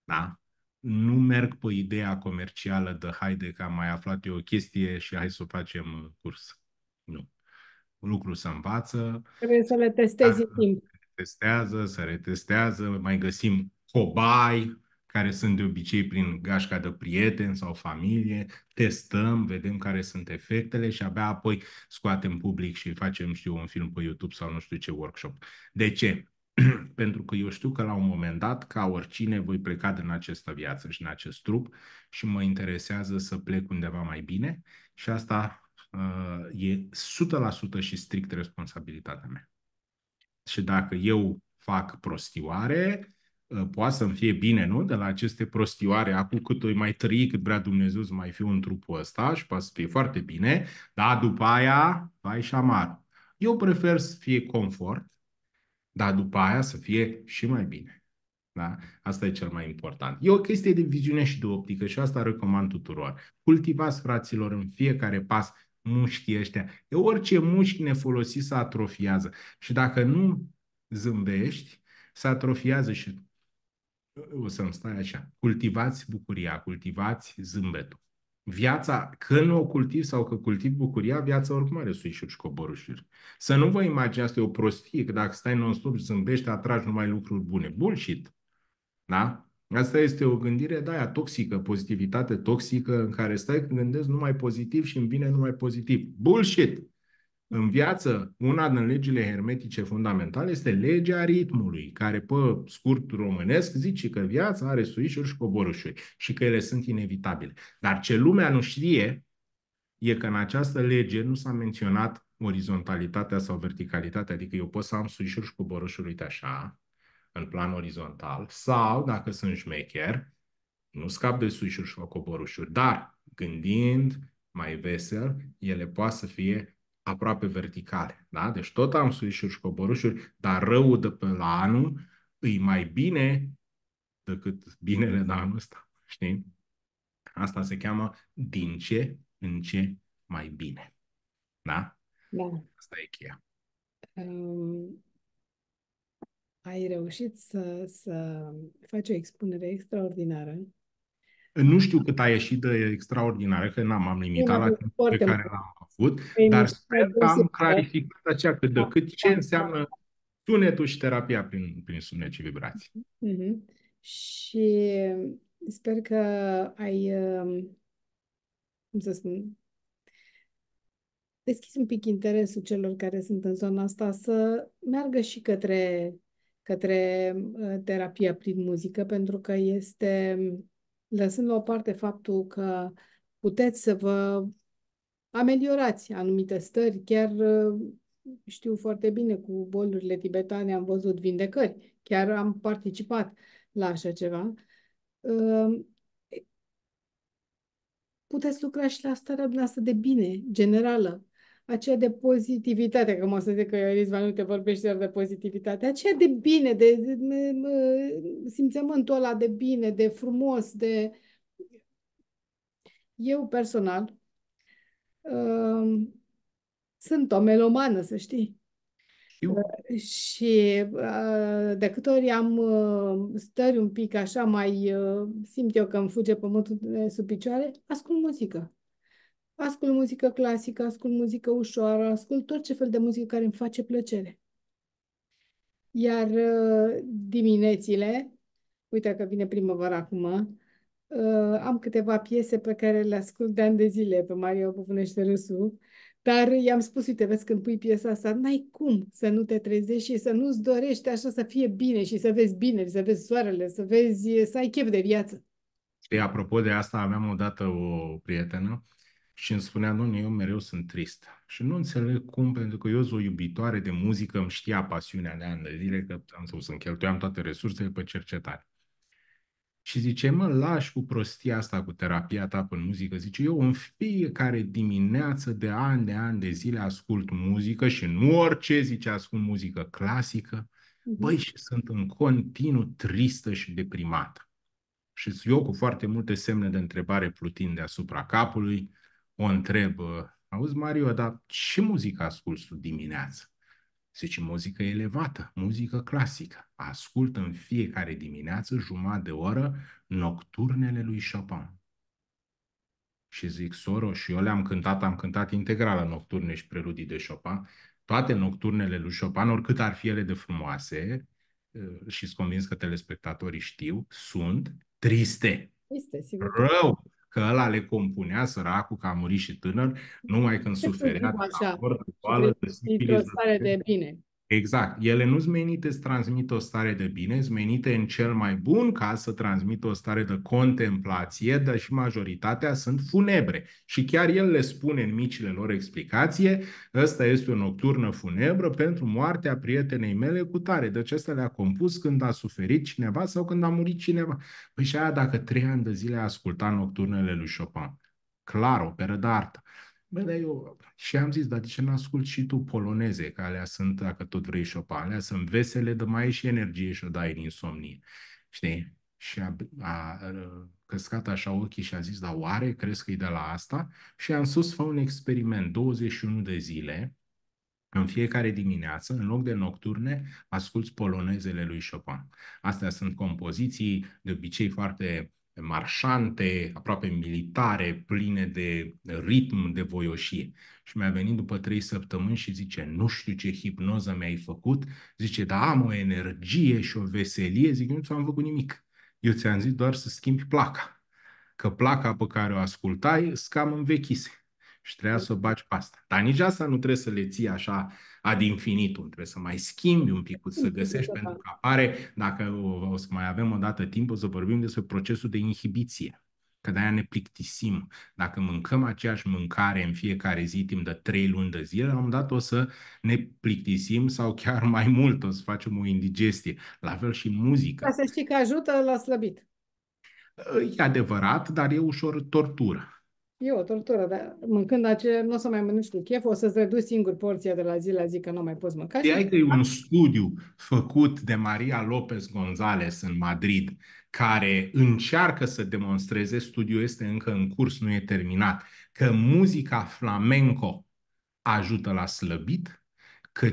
Da? Nu merg pe ideea comercială de haide că am mai aflat eu o chestie și hai să o facem curs. Nu. Lucru să învață. Trebuie să le testezi timp. Testează, să retestează, mai găsim cobai, care sunt de obicei prin gașca de prieteni sau familie, testăm, vedem care sunt efectele și abia apoi scoatem public și facem, știu, un film pe YouTube sau nu știu ce workshop. De ce? Pentru că eu știu că la un moment dat, ca oricine, voi pleca din această viață și în acest trup și mă interesează să plec undeva mai bine și asta uh, e 100% și strict responsabilitatea mea. Și dacă eu fac prostioare, Uh, poate să-mi fie bine, nu? De la aceste prostioare, acum cât o mai trăi, cât vrea Dumnezeu să mai fiu în trupul ăsta și poate să fie foarte bine, dar după aia, vai și amar. Eu prefer să fie confort, dar după aia să fie și mai bine. Da? Asta e cel mai important. E o chestie de viziune și de optică și asta recomand tuturor. Cultivați, fraților, în fiecare pas mușchii ăștia. E orice mușchi folosi să atrofiază. Și dacă nu zâmbești, se atrofiază și o să-mi stai așa, cultivați bucuria, cultivați zâmbetul. Viața, când nu o cultiv sau că cultiv bucuria, viața oricum are suișuri și coborușuri. Să nu vă imaginați, e o prostie, că dacă stai non-stop și zâmbești, atragi numai lucruri bune. Bullshit! Da? Asta este o gândire de aia toxică, pozitivitate toxică, în care stai când gândesc numai pozitiv și îmi vine numai pozitiv. Bullshit! În viață, una din legile hermetice fundamentale este legea ritmului, care pe scurt românesc zice că viața are suișuri și coborâșuri și că ele sunt inevitabile. Dar ce lumea nu știe e că în această lege nu s-a menționat orizontalitatea sau verticalitatea, adică eu pot să am suișuri și coborâșuri, uite așa, în plan orizontal, sau, dacă sunt șmecher, nu scap de suișuri și coborușuri, dar gândind mai vesel, ele poate să fie aproape verticale. Da? Deci tot am suișuri și coborușuri, dar răul de pe la anul îi mai bine decât binele de anul ăsta. Știi? Asta se cheamă din ce în ce mai bine. Da? Da. Asta e cheia. Um, ai reușit să, să faci o expunere extraordinară. Nu știu cât a ieșit de extraordinară, că n-am am limitat la timpul pe care l-am Bine, păi, dar sper că am clarificat acea cât de da. cât ce înseamnă sunetul și terapia prin, prin sunet și vibrații. Mm-hmm. Și sper că ai, um, cum să spun, deschis un pic interesul celor care sunt în zona asta să meargă și către, către uh, terapia prin muzică, pentru că este, lăsând la o parte faptul că puteți să vă ameliorați anumite stări, chiar uh, știu foarte bine cu bolurile tibetane am văzut vindecări, chiar am participat la așa ceva. Uh, puteți lucra și la starea noastră de bine, generală, aceea de pozitivitate, că mă să zic că Rizvan nu te vorbește doar de pozitivitate, aceea de bine, de, de, de, de simțământul ăla de bine, de frumos, de... Eu personal uh, sunt o melomană, să știi. Eu. Uh, și uh, de câte ori am uh, stări un pic așa, mai simt eu că îmi fuge pământul sub picioare, ascult muzică. Ascult muzică clasică, ascult muzică ușoară, ascult orice fel de muzică care îmi face plăcere. Iar diminețile, uite că vine primăvara acum, Uh, am câteva piese pe care le ascult de ani de zile pe Mario Popunește Râsul, dar i-am spus, uite, vezi, când pui piesa asta, n-ai cum să nu te trezești și să nu-ți dorești așa să fie bine și să vezi bine, să vezi soarele, să vezi, să ai chef de viață. Și apropo de asta, aveam odată o prietenă și îmi spunea, nu, eu mereu sunt trist. Și nu înțeleg cum, pentru că eu sunt o iubitoare de muzică, îmi știa pasiunea de ani de zile, că am să cheltuiam toate resursele pe cercetare și zice, mă, lași cu prostia asta, cu terapia ta până muzică. Zice, eu în fiecare dimineață de ani de ani de zile ascult muzică și nu orice, zice, ascult muzică clasică. Mhm. Băi, și sunt în continuu tristă și deprimată. Și eu cu foarte multe semne de întrebare plutind deasupra capului, o întreb, auzi Mario, dar ce muzică asculți tu dimineața? să zicem, muzică elevată, muzică clasică. Ascultă în fiecare dimineață jumătate de oră nocturnele lui Chopin. Și zic, soro, și eu le-am cântat, am cântat integrală nocturne și preludii de Chopin, toate nocturnele lui Chopin, oricât ar fi ele de frumoase, ă, și sunt convins că telespectatorii știu, sunt triste. Triste, sigur. Rău, că ăla le compunea săracul că a murit și tânăr, numai când suferea de la de boală, de, de, de bine. Exact. Ele nu sunt menite să transmită o stare de bine, sunt menite în cel mai bun caz să transmită o stare de contemplație, dar și majoritatea sunt funebre. Și chiar el le spune în micile lor explicație, ăsta este o nocturnă funebră pentru moartea prietenei mele cu tare. Deci ăsta le-a compus când a suferit cineva sau când a murit cineva. Păi și aia dacă trei ani de zile a ascultat nocturnele lui Chopin. Clar, operă de artă. Bă, dar eu și am zis, dar de ce n ascult și tu poloneze, că alea sunt, dacă tot vrei și Chopin, alea sunt vesele, dar mai și energie și o dai în insomnie. Știi? Și a, a, a căscat așa ochii și a zis, dar oare crezi că e de la asta? Și am sus fă un experiment, 21 de zile, în fiecare dimineață, în loc de nocturne, asculți polonezele lui Chopin. Astea sunt compoziții de obicei foarte marșante, aproape militare, pline de ritm, de voioșie. Și mi-a venit după trei săptămâni și zice, nu știu ce hipnoză mi-ai făcut, zice, da, am o energie și o veselie, zic, nu ți-am făcut nimic. Eu ți-am zis doar să schimbi placa, că placa pe care o ascultai scam învechise și trebuia să o baci pe asta. Dar nici asta nu trebuie să le ții așa ad infinitum. Trebuie să mai schimbi un pic, să găsești, pentru că apare, dacă o, o să mai avem o dată timp, o să vorbim despre procesul de inhibiție că de-aia ne plictisim. Dacă mâncăm aceeași mâncare în fiecare zi timp de trei luni de zile, la un dat o să ne plictisim sau chiar mai mult, o să facem o indigestie. La fel și muzica. Ca să știi că ajută la slăbit. E adevărat, dar e ușor tortură. E o tortură, dar mâncând acele, nu o să mai mănânci cu chef, o să-ți reduci singur porția de la zi la zi, că nu mai poți mânca. Ai că e un studiu făcut de Maria Lopez González în Madrid, care încearcă să demonstreze, studiul este încă în curs, nu e terminat, că muzica flamenco ajută la slăbit?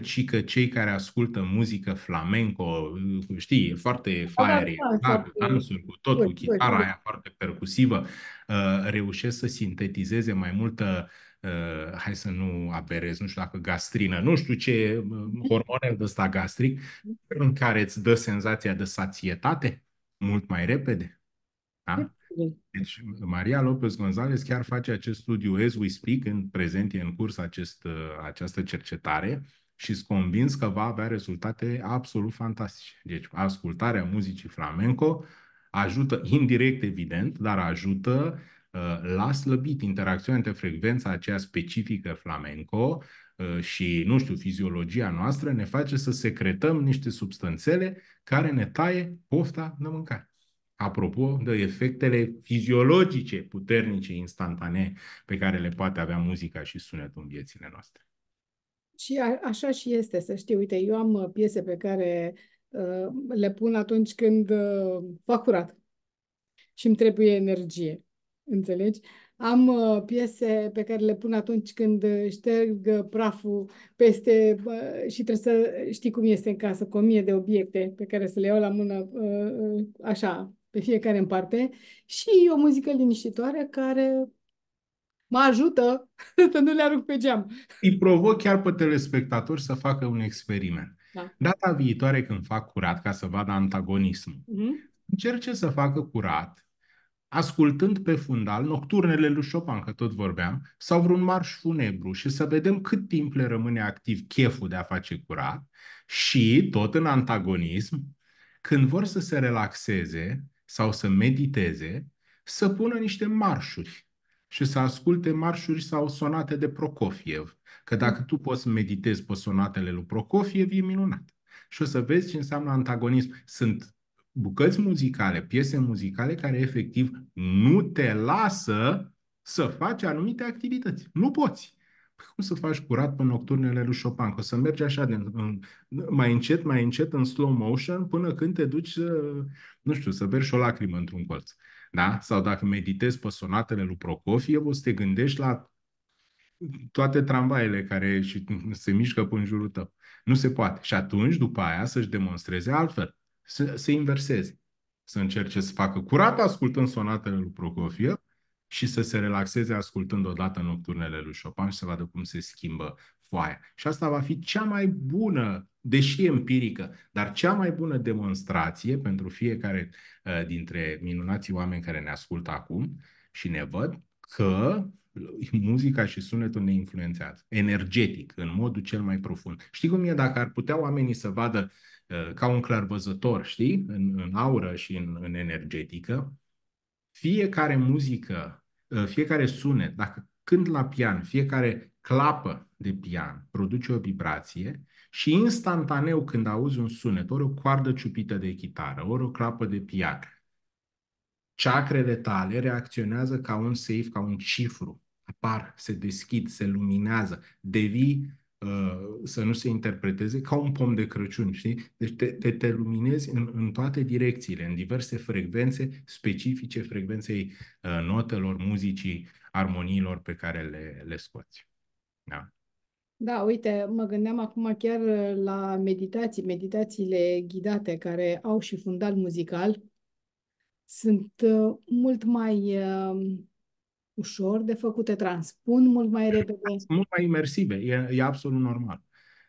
și că cei care ascultă muzică flamenco, știi, e foarte fiery, da, da, da, da exact. cu tot, cu chitara aia foarte percusivă, uh, reușesc să sintetizeze mai multă Uh, hai să nu aberez, nu știu dacă gastrină, nu știu ce uh, hormonel de ăsta gastric, în care îți dă senzația de sațietate mult mai repede. Da? Deci Maria Lopez Gonzalez chiar face acest studiu as we speak, în prezent e în curs acest, uh, această cercetare și sunt convins că va avea rezultate absolut fantastice. Deci ascultarea muzicii flamenco ajută indirect, evident, dar ajută uh, la slăbit interacțiunea între frecvența aceea specifică flamenco uh, și, nu știu, fiziologia noastră ne face să secretăm niște substanțele care ne taie pofta de mâncare. Apropo de efectele fiziologice puternice, instantanee, pe care le poate avea muzica și sunetul în viețile noastre. Și a, așa și este, să știi. Uite, eu am uh, piese pe care uh, le pun atunci când uh, fac curat și îmi trebuie energie. Înțelegi? Am uh, piese pe care le pun atunci când uh, șterg uh, praful peste uh, și trebuie să știi cum este în casă, cu o mie de obiecte pe care să le iau la mână uh, așa, pe fiecare în parte și o muzică liniștitoare care mă ajută să nu le arunc pe geam. Îi provoc chiar pe telespectatori să facă un experiment. Da. Data viitoare când fac curat, ca să vadă antagonismul, mm-hmm. încerce să facă curat ascultând pe fundal nocturnele lui Chopin, că tot vorbeam, sau vreun marș funebru și să vedem cât timp le rămâne activ cheful de a face curat și, tot în antagonism, când vor să se relaxeze sau să mediteze, să pună niște marșuri și să asculte marșuri sau sonate de Prokofiev. Că dacă tu poți să meditezi pe sonatele lui Prokofiev, e minunat. Și o să vezi ce înseamnă antagonism. Sunt bucăți muzicale, piese muzicale care efectiv nu te lasă să faci anumite activități. Nu poți. Păi cum să faci curat pe nocturnele lui Chopin? Că o să mergi așa de, în, mai încet, mai încet, în slow motion, până când te duci, nu știu, să și o lacrimă într-un colț. Uh, da? Sau dacă meditezi pe sonatele lui Prokofiev, o să te gândești la toate tramvaiele care și se mișcă pe în jurul tău. Nu se poate. Și atunci, după aia, să-și demonstreze altfel. Să se inverseze. Să încerce să facă curat ascultând sonatele lui Prokofiev și să se relaxeze ascultând odată nocturnele lui Chopin și să vadă cum se schimbă foaia. Și asta va fi cea mai bună, deși empirică, dar cea mai bună demonstrație pentru fiecare uh, dintre minunații oameni care ne ascultă acum și ne văd că muzica și sunetul ne influențează energetic, în modul cel mai profund. Știi cum e dacă ar putea oamenii să vadă uh, ca un clarvăzător, știi, în, în aură și în, în energetică, fiecare muzică, uh, fiecare sunet, dacă când la pian, fiecare clapă de pian produce o vibrație și instantaneu când auzi un sunet, ori o coardă ciupită de chitară, ori o clapă de pian, ceacrele tale reacționează ca un safe, ca un cifru, apar, se deschid, se luminează, devii uh, să nu se interpreteze ca un pom de Crăciun, știi? Deci te, te, te luminezi în, în toate direcțiile, în diverse frecvențe specifice frecvenței uh, notelor, muzicii, armoniilor pe care le, le scoți. Da. Da, uite, mă gândeam acum chiar uh, la meditații, meditațiile ghidate care au și fundal muzical. Sunt uh, mult mai uh, ușor de făcute, transpun mult mai deci, repede. Sunt da, mult mai imersive, e, e absolut normal.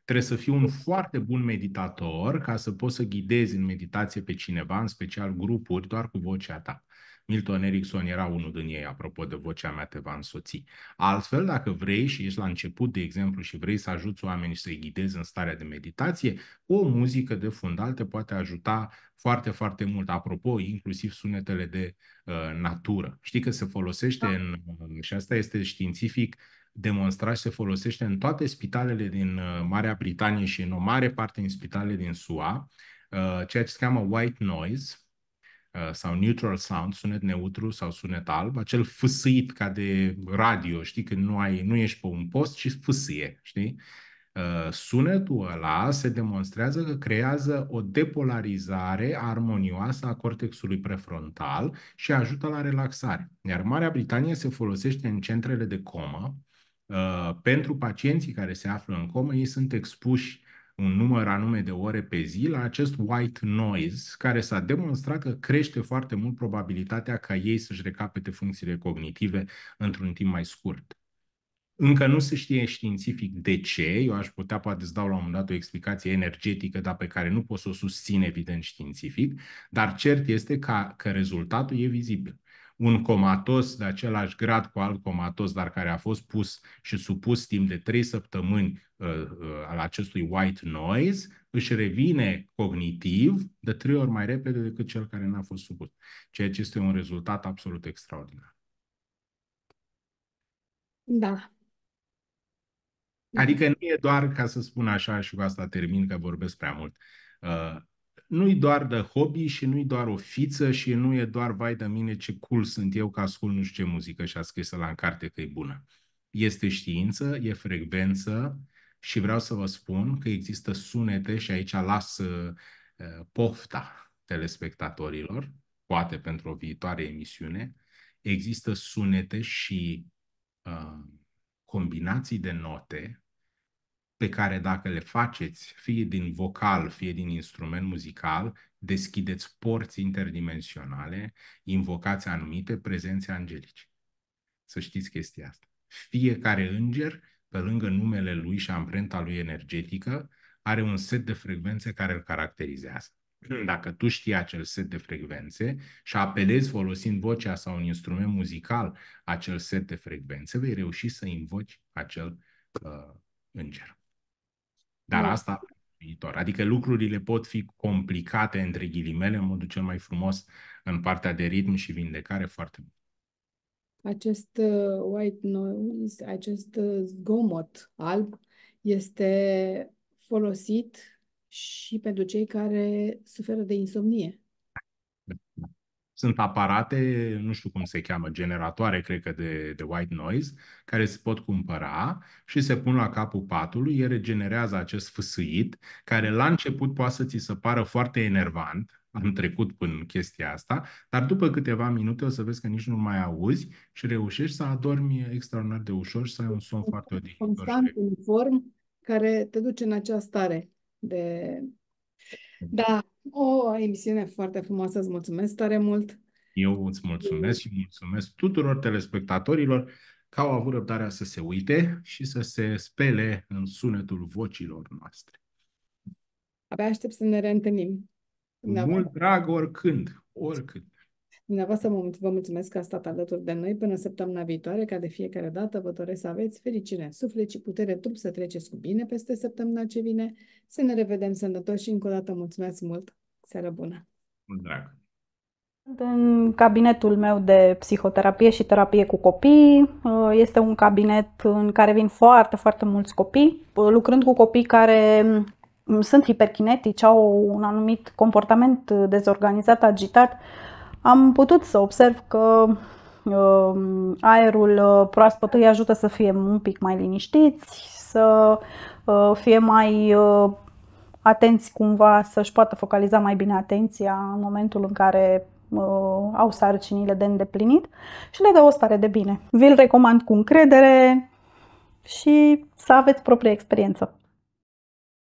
Trebuie să fii un păi. foarte bun meditator ca să poți să ghidezi în meditație pe cineva, în special grupuri, doar cu vocea ta. Milton Erickson era unul din ei, apropo de vocea mea te va însoți. Altfel, dacă vrei și ești la început, de exemplu, și vrei să ajuți oamenii să-i ghidezi în starea de meditație, o muzică de fundal te poate ajuta foarte, foarte mult. Apropo, inclusiv sunetele de uh, natură. Știi că se folosește da. în, uh, și asta este științific, demonstrat și se folosește în toate spitalele din uh, Marea Britanie și în o mare parte din spitalele din SUA, uh, ceea ce se cheamă white noise, Uh, sau neutral sound, sunet neutru sau sunet alb, acel fâsâit ca de radio, știi, când nu, ai, nu ești pe un post ci fâsâie, știi? Uh, sunetul ăla se demonstrează că creează o depolarizare armonioasă a cortexului prefrontal și ajută la relaxare. Iar Marea Britanie se folosește în centrele de comă. Uh, pentru pacienții care se află în comă, ei sunt expuși un număr anume de ore pe zi la acest white noise, care s-a demonstrat că crește foarte mult probabilitatea ca ei să-și recapete funcțiile cognitive într-un timp mai scurt. Încă nu se știe științific de ce, eu aș putea poate să dau la un moment dat o explicație energetică, dar pe care nu pot să o susțin evident științific, dar cert este ca, că rezultatul e vizibil un comatos de același grad cu alt comatos, dar care a fost pus și supus timp de trei săptămâni uh, uh, al acestui white noise, își revine cognitiv de trei ori mai repede decât cel care n-a fost supus, ceea ce este un rezultat absolut extraordinar. Da. Adică nu e doar, ca să spun așa, și cu asta termin că vorbesc prea mult, uh, nu-i doar de hobby și nu-i doar o fiță și nu e doar, vai de mine, ce cool sunt eu că ascult nu știu ce muzică și a scris la în carte că e bună. Este știință, e frecvență și vreau să vă spun că există sunete și aici las uh, eh, pofta telespectatorilor, poate pentru o viitoare emisiune, există sunete și uh, combinații de note pe care dacă le faceți, fie din vocal, fie din instrument muzical, deschideți porți interdimensionale, invocați anumite prezențe angelice. Să știți chestia asta. Fiecare înger, pe lângă numele lui și amprenta lui energetică, are un set de frecvențe care îl caracterizează. Dacă tu știi acel set de frecvențe și apelezi folosind vocea sau un instrument muzical acel set de frecvențe, vei reuși să invoci acel uh, înger. Dar mm. asta viitor. Adică lucrurile pot fi complicate, între ghilimele, în modul cel mai frumos, în partea de ritm și vindecare foarte mult. Acest uh, white noise, acest uh, zgomot alb, este folosit și pentru cei care suferă de insomnie. Da. Sunt aparate, nu știu cum se cheamă, generatoare, cred că, de, de white noise, care se pot cumpăra și se pun la capul patului, ele generează acest fâsâit, care la început poate să ți se pară foarte enervant, am trecut până în chestia asta, dar după câteva minute o să vezi că nici nu mai auzi și reușești să adormi extraordinar de ușor și să ai un somn foarte odihnitor. Constant, uniform, care te duce în această stare de... Da, o emisiune foarte frumoasă, îți mulțumesc tare mult! Eu îți mulțumesc și mulțumesc tuturor telespectatorilor că au avut răbdarea să se uite și să se spele în sunetul vocilor noastre. Abia aștept să ne reîntâlnim. Mult drag oricând, oricând. Dumneavoastră vă mulțumesc că a stat alături de noi până săptămâna viitoare, ca de fiecare dată vă doresc să aveți fericire în suflet și putere trup să treceți cu bine peste săptămâna ce vine, să ne revedem sănătoși și încă o dată mulțumesc mult. Seară bună! Mult drag! În cabinetul meu de psihoterapie și terapie cu copii uh, este un cabinet în care vin foarte, foarte mulți copii, uh, lucrând cu copii care mm, sunt hiperkinetici, au un anumit comportament uh, dezorganizat, agitat, am putut să observ că um, aerul uh, proaspăt îi ajută să fie un pic mai liniștiți, să uh, fie mai uh, atenți cumva, să-și poată focaliza mai bine atenția în momentul în care au sarcinile de îndeplinit și le dă o stare de bine. Vi-l recomand cu încredere și să aveți propria experiență.